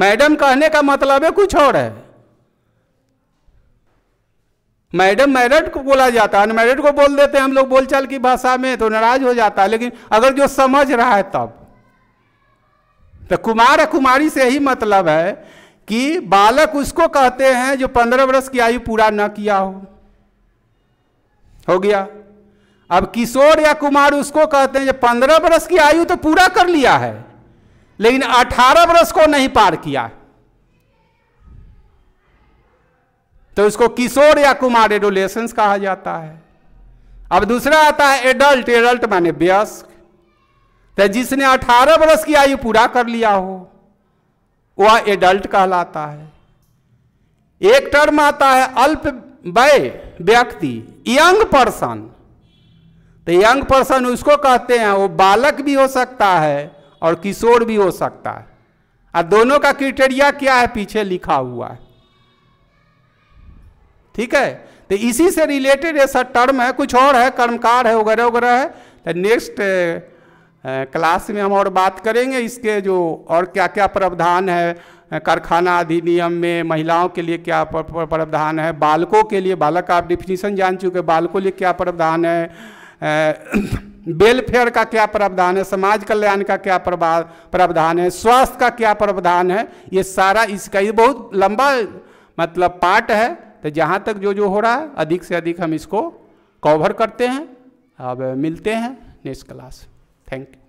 मैडम कहने का मतलब है कुछ और है मैडम मैरिड को बोला जाता है अनमेरिड को बोल देते हैं हम लोग बोलचाल की भाषा में तो नाराज हो जाता है लेकिन अगर जो समझ रहा है तब तो कुमार कुमारी से ही मतलब है कि बालक उसको कहते हैं जो पंद्रह वर्ष की आयु पूरा न किया हो हो गया अब किशोर या कुमार उसको कहते हैं जो पंद्रह वर्ष की आयु तो पूरा कर लिया है लेकिन अठारह वर्ष को नहीं पार किया तो उसको किशोर या कुमार एडोलेसेंस कहा जाता है अब दूसरा आता है एडल्ट एडल्ट माने व्यस्क तो जिसने 18 वर्ष की आयु पूरा कर लिया हो वह एडल्ट कहलाता है एक टर्म आता है अल्प वय व्यक्ति यंग पर्सन तो यंग पर्सन उसको कहते हैं वो बालक भी हो सकता है और किशोर भी हो सकता है और दोनों का क्रिटेरिया क्या है पीछे लिखा हुआ है ठीक है तो इसी से रिलेटेड ऐसा टर्म है कुछ और है कर्मकार है वगैरह वगैरह है तो नेक्स्ट क्लास में हम और बात करेंगे इसके जो और क्या क्या प्रावधान है कारखाना अधिनियम में महिलाओं के लिए क्या प्रावधान है बालकों के लिए बालक आप डिफिनीशन जान चुके बालकों लिए क्या प्रावधान है वेलफेयर का क्या प्रावधान है समाज कल्याण का क्या प्रावधान है स्वास्थ्य का क्या प्रावधान है ये सारा इसका ये बहुत लंबा मतलब पार्ट है तो जहाँ तक जो जो हो रहा है अधिक से अधिक हम इसको कवर करते हैं अब मिलते हैं नेक्स्ट क्लास Thank you.